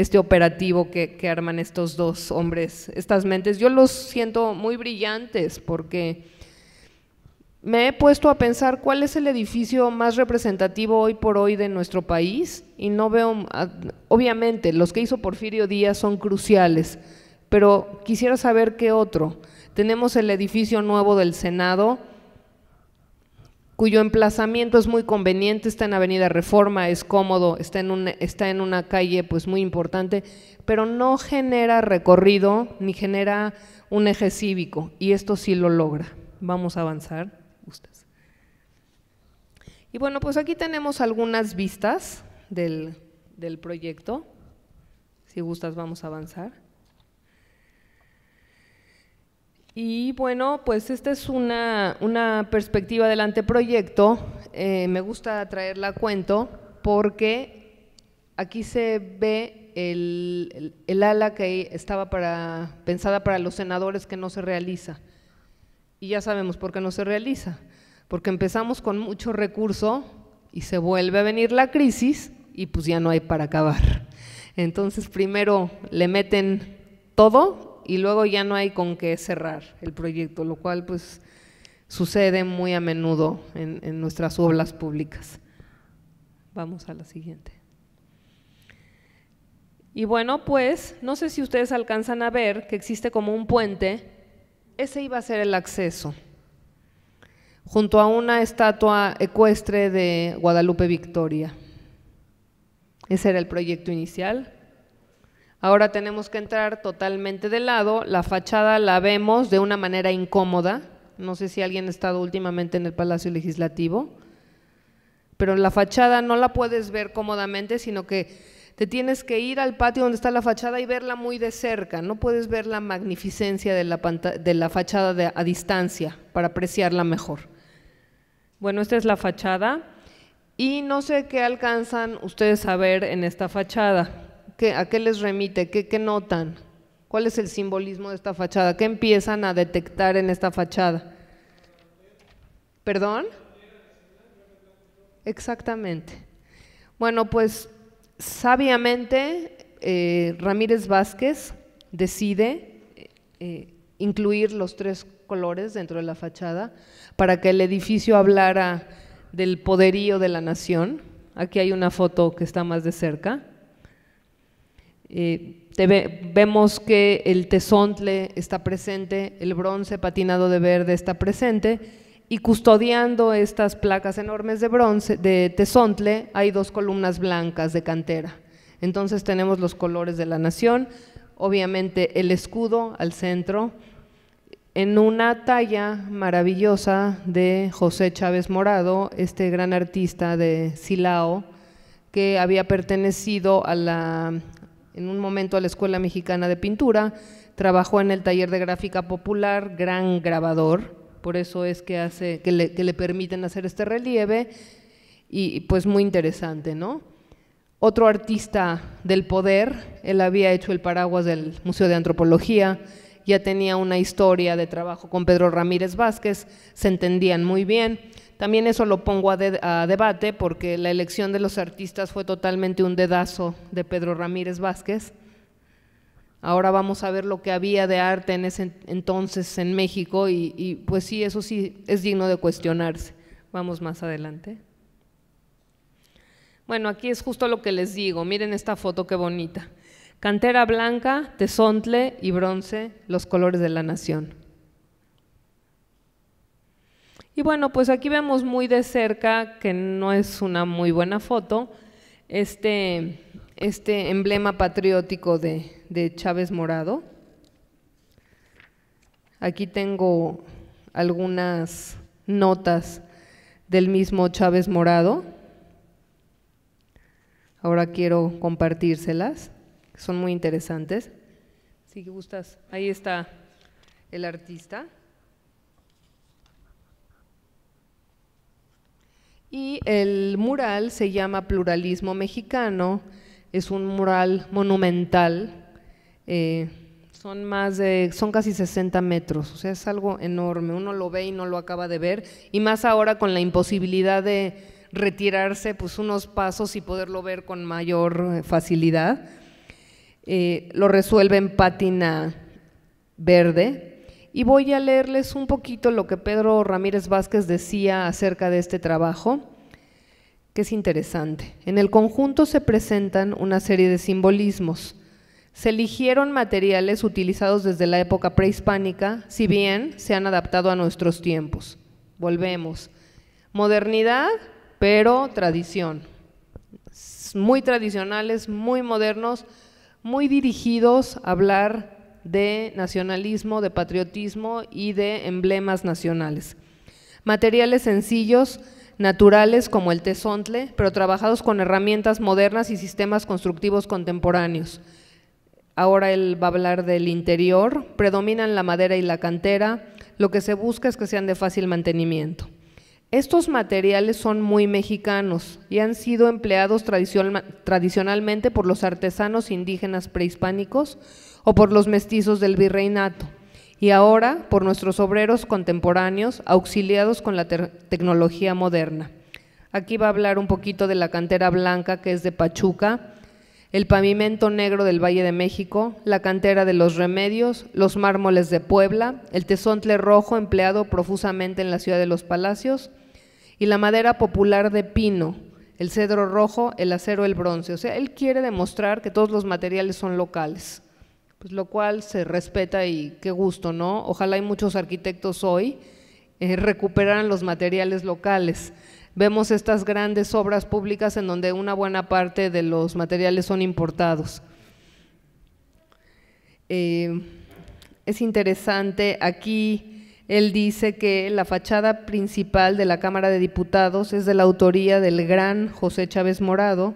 este operativo que, arman estos dos hombres, estas mentes. Yo los siento muy brillantes porque me he puesto a pensar cuál es el edificio más representativo hoy por hoy de nuestro país y no veo, obviamente, los que hizo Porfirio Díaz son cruciales, pero quisiera saber qué otro. Tenemos el edificio nuevo del Senado, cuyo emplazamiento es muy conveniente, está en Avenida Reforma, es cómodo, está en una, está en una calle pues muy importante, pero no genera recorrido ni genera un eje cívico y esto sí lo logra. Vamos a avanzar, gustas Y bueno, pues aquí tenemos algunas vistas del, del proyecto. Si gustas, vamos a avanzar. Y bueno, pues esta es una, perspectiva del anteproyecto. Eh, me gusta traerla a cuento porque aquí se ve el, ala que estaba para, pensada para los senadores que no se realiza. Y ya sabemos por qué no se realiza. Porque empezamos con mucho recurso y se vuelve a venir la crisis y pues ya no hay para acabar. Entonces primero le meten todo y luego ya no hay con qué cerrar el proyecto, lo cual pues sucede muy a menudo en, en nuestras obras públicas. Vamos a la siguiente. Y bueno, pues no sé si ustedes alcanzan a ver que existe como un puente, ese iba a ser el acceso, junto a una estatua ecuestre de Guadalupe Victoria. Ese era el proyecto inicial, Ahora tenemos que entrar totalmente de lado, la fachada la vemos de una manera incómoda, no sé si alguien ha estado últimamente en el Palacio Legislativo, pero la fachada no la puedes ver cómodamente, sino que te tienes que ir al patio donde está la fachada y verla muy de cerca, no puedes ver la magnificencia de la, fachada a distancia para apreciarla mejor. Bueno, esta es la fachada y no sé qué alcanzan ustedes a ver en esta fachada. ¿A qué les remite? ¿Qué, notan? ¿Cuál es el simbolismo de esta fachada? ¿Qué empiezan a detectar en esta fachada? ¿Perdón? Exactamente. Bueno, pues sabiamente eh, Ramírez Vázquez decide eh, eh, incluir los tres colores dentro de la fachada para que el edificio hablara del poderío de la nación. Aquí hay una foto que está más de cerca. Eh, vemos que el tesontle está presente, el bronce patinado de verde está presente y custodiando estas placas enormes de bronce, de tesontle, hay dos columnas blancas de cantera. Entonces tenemos los colores de la nación, obviamente el escudo al centro, en una talla maravillosa de José Chávez Morado, este gran artista de Silao, que había pertenecido a la en un momento a la Escuela Mexicana de Pintura, trabajó en el taller de gráfica popular, gran grabador, por eso es que, hace, que, le, le permiten hacer este relieve, y pues muy interesante, ¿no? Otro artista del poder, él había hecho el paraguas del Museo de Antropología, ya tenía una historia de trabajo con Pedro Ramírez Vázquez, se entendían muy bien, también eso lo pongo a, debate porque la elección de los artistas fue totalmente un dedazo de Pedro Ramírez Vázquez. Ahora vamos a ver lo que había de arte en ese entonces en México y, y pues sí, eso sí es digno de cuestionarse. Vamos más adelante. Bueno, aquí es justo lo que les digo. Miren esta foto, qué bonita. Cantera blanca, tezontle y bronce, los colores de la nación. Y bueno, pues aquí vemos muy de cerca, que no es una muy buena foto, este, este emblema patriótico de, Chávez Morado. Aquí tengo algunas notas del mismo Chávez Morado. Ahora quiero compartírselas, son muy interesantes. Si gustas, ahí está el artista. Y el mural se llama Pluralismo Mexicano, es un mural monumental, eh, son, más de, son casi 60 metros, o sea, es algo enorme, uno lo ve y no lo acaba de ver, y más ahora con la imposibilidad de retirarse pues, unos pasos y poderlo ver con mayor eh, facilidad. Eh, lo resuelve en pátina verde, y voy a leerles un poquito lo que Pedro Ramírez Vázquez decía acerca de este trabajo, que es interesante. En el conjunto se presentan una serie de simbolismos. Se eligieron materiales utilizados desde la época prehispánica, si bien se han adaptado a nuestros tiempos. Volvemos. Modernidad, pero tradición. Muy tradicionales, muy modernos, muy dirigidos a hablar de nacionalismo, de patriotismo y de emblemas nacionales. Materiales sencillos, naturales como el tezontle, pero trabajados con herramientas modernas y sistemas constructivos contemporáneos. Ahora él va a hablar del interior, predominan la madera y la cantera, lo que se busca es que sean de fácil mantenimiento. Estos materiales son muy mexicanos y han sido empleados tradicionalmente por los artesanos indígenas prehispánicos o por los mestizos del virreinato, y ahora por nuestros obreros contemporáneos auxiliados con la tecnología moderna. Aquí va a hablar un poquito de la cantera blanca que es de Pachuca, el pavimento negro del Valle de México, la cantera de los remedios, los mármoles de Puebla, el tesontle rojo empleado profusamente en la ciudad de los palacios y la madera popular de pino, el cedro rojo, el acero, el bronce. O sea, él quiere demostrar que todos los materiales son locales. Pues lo cual se respeta y qué gusto, ¿no? Ojalá hay muchos arquitectos hoy eh, recuperaran los materiales locales. Vemos estas grandes obras públicas en donde una buena parte de los materiales son importados. Eh, es interesante, aquí él dice que la fachada principal de la Cámara de Diputados es de la autoría del gran José Chávez Morado,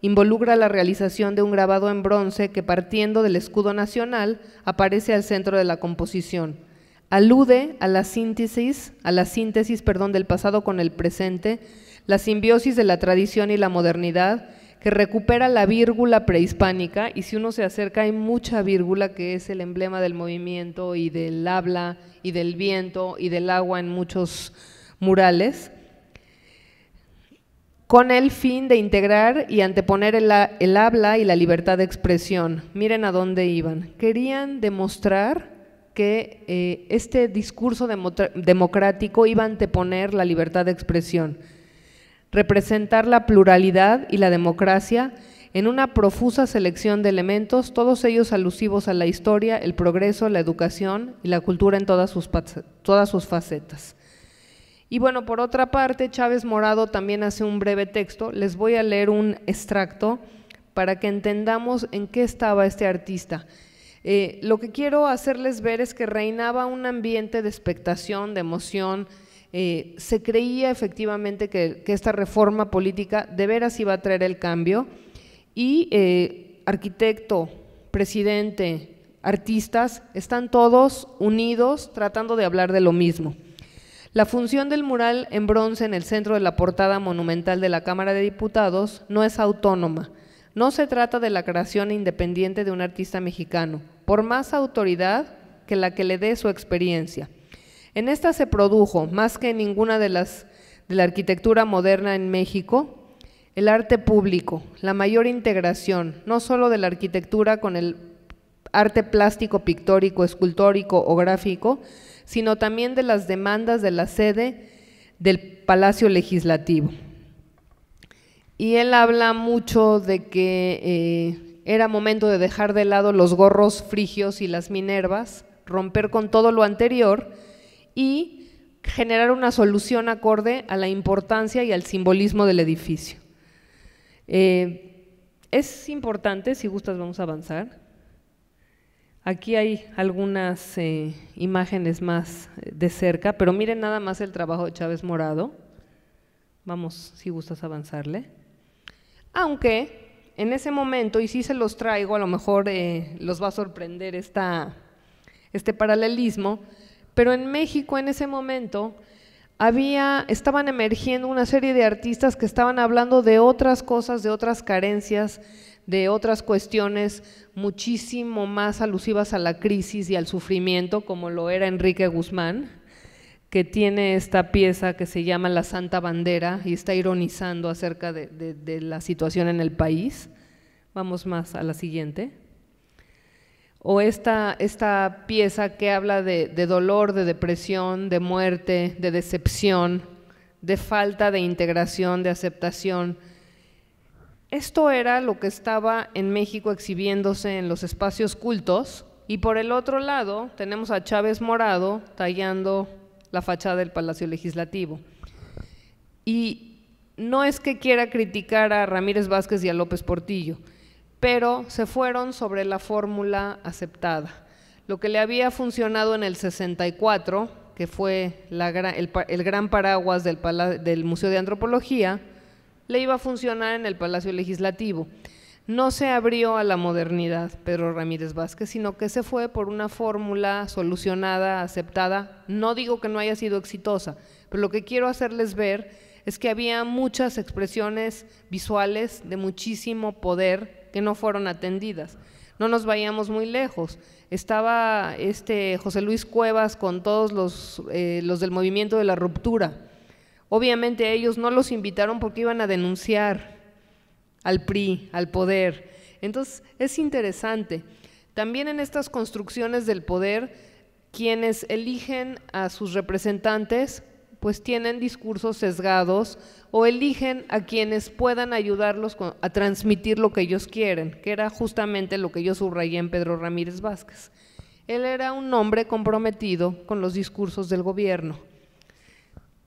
involucra la realización de un grabado en bronce que partiendo del escudo nacional aparece al centro de la composición. Alude a la síntesis, a la síntesis perdón, del pasado con el presente, la simbiosis de la tradición y la modernidad, que recupera la vírgula prehispánica, y si uno se acerca hay mucha vírgula que es el emblema del movimiento y del habla y del viento y del agua en muchos murales con el fin de integrar y anteponer el, habla y la libertad de expresión. Miren a dónde iban. Querían demostrar que eh, este discurso democrático iba a anteponer la libertad de expresión, representar la pluralidad y la democracia en una profusa selección de elementos, todos ellos alusivos a la historia, el progreso, la educación y la cultura en todas sus facetas. Y bueno, por otra parte, Chávez Morado también hace un breve texto. Les voy a leer un extracto para que entendamos en qué estaba este artista. Eh, lo que quiero hacerles ver es que reinaba un ambiente de expectación, de emoción. Eh, se creía efectivamente que, esta reforma política de veras iba a traer el cambio. Y eh, arquitecto, presidente, artistas, están todos unidos tratando de hablar de lo mismo. La función del mural en bronce en el centro de la portada monumental de la Cámara de Diputados no es autónoma. No se trata de la creación independiente de un artista mexicano, por más autoridad que la que le dé su experiencia. En esta se produjo, más que en ninguna de las de la arquitectura moderna en México, el arte público, la mayor integración, no solo de la arquitectura con el arte plástico, pictórico, escultórico o gráfico, sino también de las demandas de la sede del Palacio Legislativo. Y él habla mucho de que eh, era momento de dejar de lado los gorros frigios y las minervas, romper con todo lo anterior y generar una solución acorde a la importancia y al simbolismo del edificio. Eh, es importante, si gustas vamos a avanzar, Aquí hay algunas eh, imágenes más eh, de cerca, pero miren nada más el trabajo de Chávez Morado. Vamos, si gustas avanzarle. Aunque en ese momento, y si se los traigo, a lo mejor eh, los va a sorprender esta, este paralelismo, pero en México en ese momento había, estaban emergiendo una serie de artistas que estaban hablando de otras cosas, de otras carencias, de otras cuestiones muchísimo más alusivas a la crisis y al sufrimiento, como lo era Enrique Guzmán, que tiene esta pieza que se llama La Santa Bandera y está ironizando acerca de, la situación en el país. Vamos más a la siguiente. O esta, esta pieza que habla de dolor, de depresión, de muerte, de decepción, de falta de integración, de aceptación, esto era lo que estaba en México exhibiéndose en los espacios cultos y por el otro lado tenemos a Chávez Morado tallando la fachada del Palacio Legislativo. Y no es que quiera criticar a Ramírez Vázquez y a López Portillo, pero se fueron sobre la fórmula aceptada. Lo que le había funcionado en el 64, que fue el, gran paraguas del Museo de Antropología, le iba a funcionar en el Palacio Legislativo. No se abrió a la modernidad Pedro Ramírez Vázquez, sino que se fue por una fórmula solucionada, aceptada. No digo que no haya sido exitosa, pero lo que quiero hacerles ver es que había muchas expresiones visuales de muchísimo poder que no fueron atendidas. No nos vayamos muy lejos. Estaba este José Luis Cuevas con todos los, eh, los del movimiento de la ruptura Obviamente ellos no los invitaron porque iban a denunciar al PRI, al poder. Entonces, es interesante. También en estas construcciones del poder, quienes eligen a sus representantes, pues tienen discursos sesgados o eligen a quienes puedan ayudarlos a transmitir lo que ellos quieren, que era justamente lo que yo subrayé en Pedro Ramírez Vázquez. Él era un hombre comprometido con los discursos del gobierno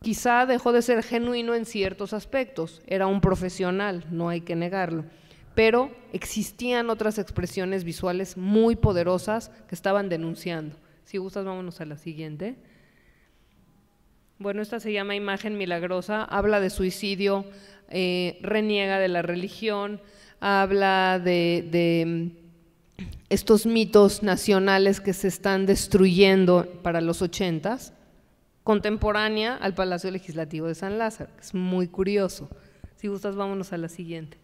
Quizá dejó de ser genuino en ciertos aspectos, era un profesional, no hay que negarlo, pero existían otras expresiones visuales muy poderosas que estaban denunciando. Si gustas, vámonos a la siguiente. Bueno, esta se llama Imagen Milagrosa, habla de suicidio, eh, reniega de la religión, habla de, de mm, estos mitos nacionales que se están destruyendo para los ochentas contemporánea al Palacio Legislativo de San Lázaro. Es muy curioso. Si gustas, vámonos a la siguiente.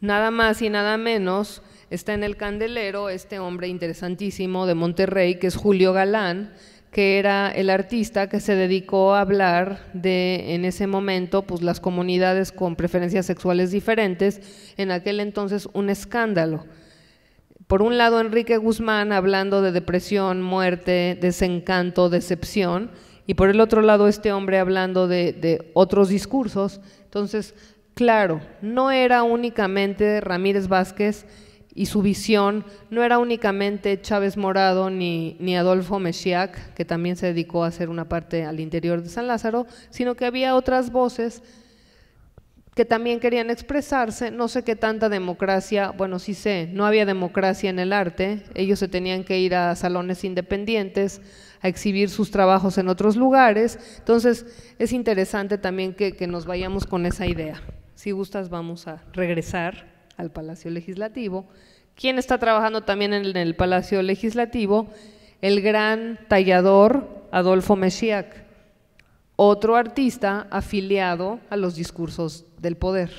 Nada más y nada menos está en el candelero este hombre interesantísimo de Monterrey, que es Julio Galán, que era el artista que se dedicó a hablar de, en ese momento, pues las comunidades con preferencias sexuales diferentes, en aquel entonces un escándalo por un lado, Enrique Guzmán hablando de depresión, muerte, desencanto, decepción, y por el otro lado, este hombre hablando de, otros discursos. Entonces, claro, no era únicamente Ramírez Vázquez y su visión, no era únicamente Chávez Morado ni, ni Adolfo Mechiac, que también se dedicó a hacer una parte al interior de San Lázaro, sino que había otras voces que también querían expresarse, no sé qué tanta democracia, bueno, sí sé, no había democracia en el arte, ellos se tenían que ir a salones independientes a exhibir sus trabajos en otros lugares, entonces es interesante también que, nos vayamos con esa idea. Si gustas, vamos a regresar al Palacio Legislativo. ¿Quién está trabajando también en el Palacio Legislativo? El gran tallador Adolfo Mechiac otro artista afiliado a los discursos del poder.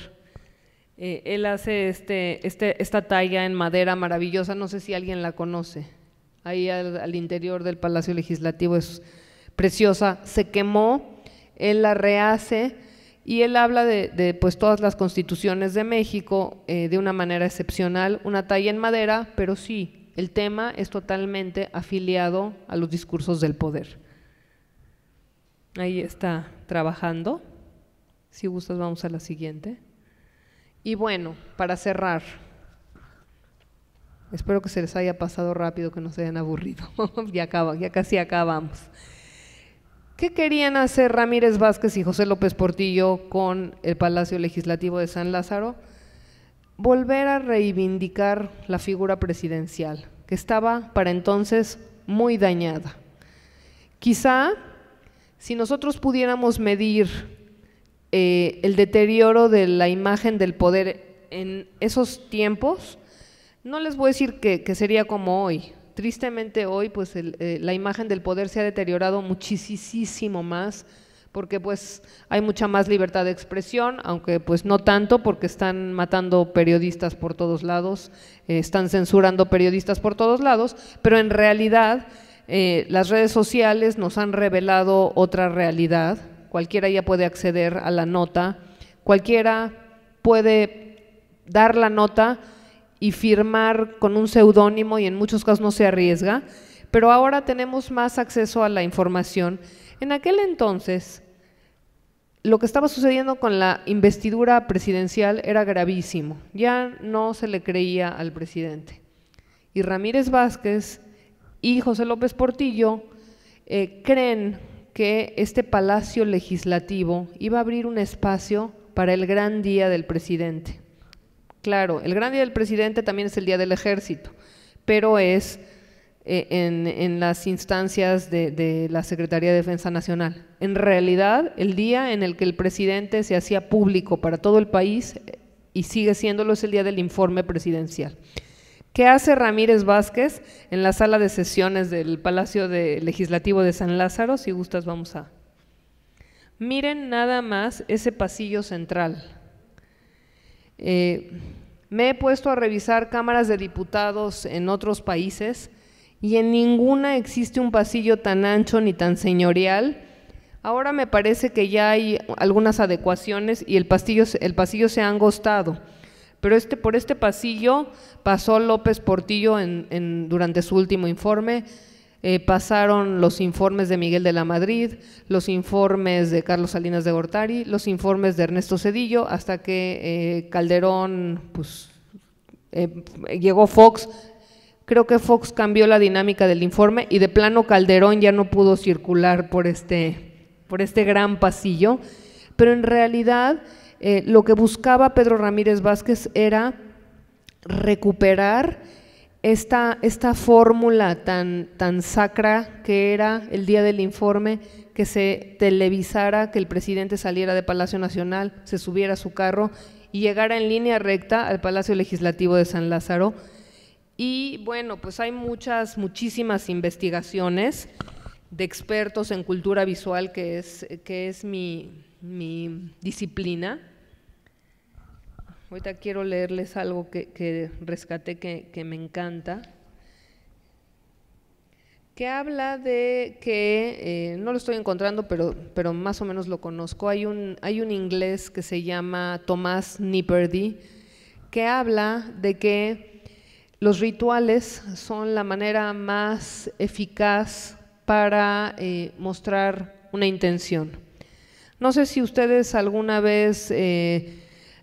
Eh, él hace este, este, esta talla en madera maravillosa, no sé si alguien la conoce, ahí al, interior del Palacio Legislativo es preciosa, se quemó, él la rehace y él habla de, pues, todas las constituciones de México eh, de una manera excepcional, una talla en madera, pero sí, el tema es totalmente afiliado a los discursos del poder. Ahí está trabajando. Si gustas, vamos a la siguiente. Y bueno, para cerrar, espero que se les haya pasado rápido, que no se hayan aburrido. ya, acaba, ya casi acabamos. ¿Qué querían hacer Ramírez Vázquez y José López Portillo con el Palacio Legislativo de San Lázaro? Volver a reivindicar la figura presidencial, que estaba para entonces muy dañada. Quizá si nosotros pudiéramos medir eh, el deterioro de la imagen del poder en esos tiempos, no les voy a decir que, sería como hoy. Tristemente hoy, pues eh, la imagen del poder se ha deteriorado muchísimo más, porque pues hay mucha más libertad de expresión, aunque pues no tanto, porque están matando periodistas por todos lados, eh, están censurando periodistas por todos lados, pero en realidad eh, las redes sociales nos han revelado otra realidad. Cualquiera ya puede acceder a la nota, cualquiera puede dar la nota y firmar con un seudónimo y en muchos casos no se arriesga, pero ahora tenemos más acceso a la información. En aquel entonces, lo que estaba sucediendo con la investidura presidencial era gravísimo. Ya no se le creía al presidente. Y Ramírez Vázquez y José López Portillo eh, creen que este palacio legislativo iba a abrir un espacio para el gran día del presidente. Claro, el gran día del presidente también es el día del ejército, pero es eh, en, las instancias de, de la Secretaría de Defensa Nacional. En realidad, el día en el que el presidente se hacía público para todo el país eh, y sigue siéndolo es el día del informe presidencial. ¿Qué hace Ramírez Vázquez en la sala de sesiones del Palacio Legislativo de San Lázaro? Si gustas, vamos a... Miren nada más ese pasillo central. Eh, me he puesto a revisar cámaras de diputados en otros países y en ninguna existe un pasillo tan ancho ni tan señorial. Ahora me parece que ya hay algunas adecuaciones y el, pasillo, el pasillo se ha angostado pero este, por este pasillo pasó López Portillo en, durante su último informe, eh, pasaron los informes de Miguel de la Madrid, los informes de Carlos Salinas de Gortari, los informes de Ernesto Cedillo, hasta que eh, Calderón, pues, eh, llegó Fox. Creo que Fox cambió la dinámica del informe y de plano Calderón ya no pudo circular por este, por este gran pasillo, pero en realidad eh, lo que buscaba Pedro Ramírez Vázquez era recuperar esta, fórmula tan, sacra que era el día del informe, que se televisara, que el presidente saliera de Palacio Nacional, se subiera a su carro y llegara en línea recta al Palacio Legislativo de San Lázaro. Y bueno, pues hay muchas, muchísimas investigaciones de expertos en cultura visual, que es, mi disciplina, Ahorita quiero leerles algo que, rescaté que, me encanta, que habla de que, eh, no lo estoy encontrando, pero, pero más o menos lo conozco, hay un, hay un inglés que se llama Tomás Nipperdy, que habla de que los rituales son la manera más eficaz para eh, mostrar una intención. No sé si ustedes alguna vez... Eh,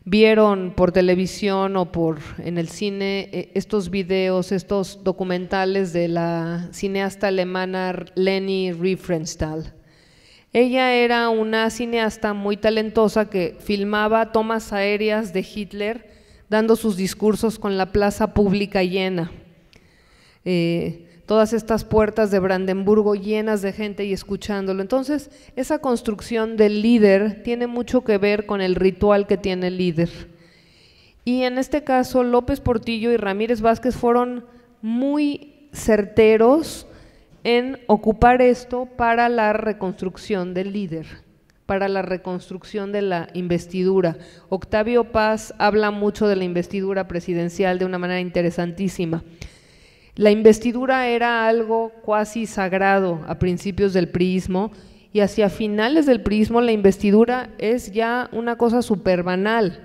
vieron por televisión o por en el cine eh, estos videos, estos documentales de la cineasta alemana Leni Riefenstahl. Ella era una cineasta muy talentosa que filmaba tomas aéreas de Hitler dando sus discursos con la plaza pública llena. Eh, todas estas puertas de Brandenburgo llenas de gente y escuchándolo. Entonces, esa construcción del líder tiene mucho que ver con el ritual que tiene el líder. Y en este caso, López Portillo y Ramírez Vázquez fueron muy certeros en ocupar esto para la reconstrucción del líder, para la reconstrucción de la investidura. Octavio Paz habla mucho de la investidura presidencial de una manera interesantísima. La investidura era algo cuasi sagrado a principios del Prismo, y hacia finales del prismo la investidura es ya una cosa súper banal.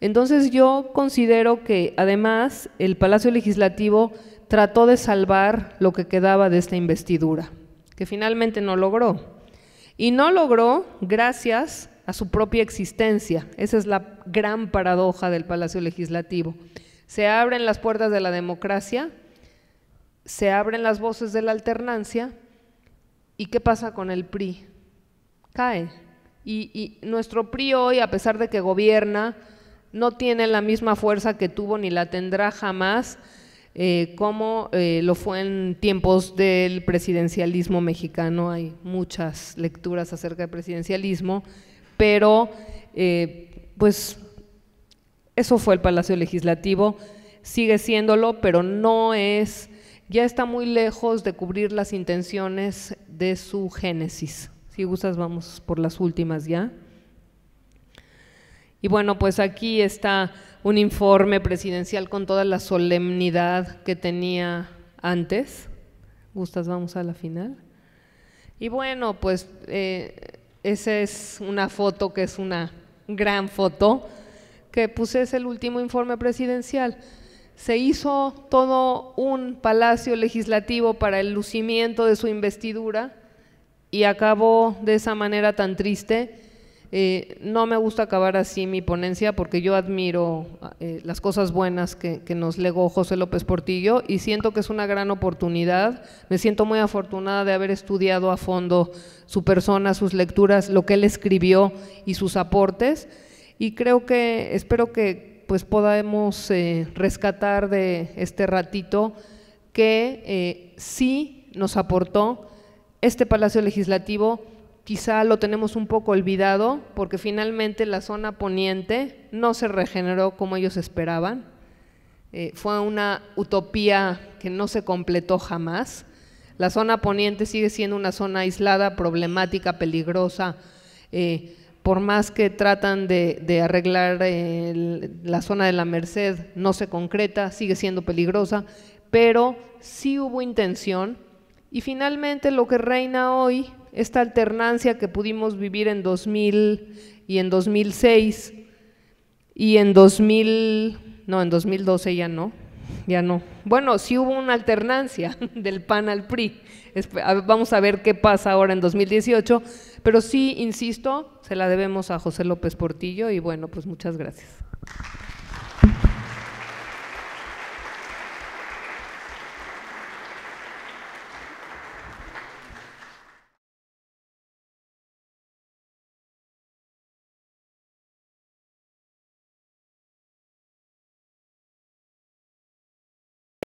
Entonces yo considero que además el Palacio Legislativo trató de salvar lo que quedaba de esta investidura, que finalmente no logró. Y no logró gracias a su propia existencia. Esa es la gran paradoja del Palacio Legislativo. Se abren las puertas de la democracia se abren las voces de la alternancia y ¿qué pasa con el PRI? Cae. Y, nuestro PRI hoy, a pesar de que gobierna, no tiene la misma fuerza que tuvo ni la tendrá jamás eh, como eh, lo fue en tiempos del presidencialismo mexicano. Hay muchas lecturas acerca del presidencialismo, pero eh, pues eso fue el Palacio Legislativo, sigue siéndolo, pero no es ya está muy lejos de cubrir las intenciones de su génesis. Si gustas, vamos por las últimas ya. Y bueno, pues aquí está un informe presidencial con toda la solemnidad que tenía antes. Gustas, vamos a la final. Y bueno, pues eh, esa es una foto que es una gran foto, que puse es el último informe presidencial se hizo todo un palacio legislativo para el lucimiento de su investidura y acabó de esa manera tan triste. Eh, no me gusta acabar así mi ponencia porque yo admiro eh, las cosas buenas que, nos legó José López Portillo y siento que es una gran oportunidad. Me siento muy afortunada de haber estudiado a fondo su persona, sus lecturas, lo que él escribió y sus aportes. Y creo que, espero que, pues podamos eh, rescatar de este ratito que eh, sí nos aportó este Palacio Legislativo, quizá lo tenemos un poco olvidado, porque finalmente la zona poniente no se regeneró como ellos esperaban, eh, fue una utopía que no se completó jamás. La zona poniente sigue siendo una zona aislada, problemática, peligrosa, por más que tratan de, arreglar la zona de la Merced, no se concreta, sigue siendo peligrosa, pero sí hubo intención. Y finalmente lo que reina hoy, esta alternancia que pudimos vivir en 2000 y en 2006 y en 2000, no, en 2012 ya no, ya no. Bueno, sí hubo una alternancia del PAN al PRI. Vamos a ver qué pasa ahora en 2018 pero sí, insisto, se la debemos a José López Portillo y bueno, pues muchas gracias.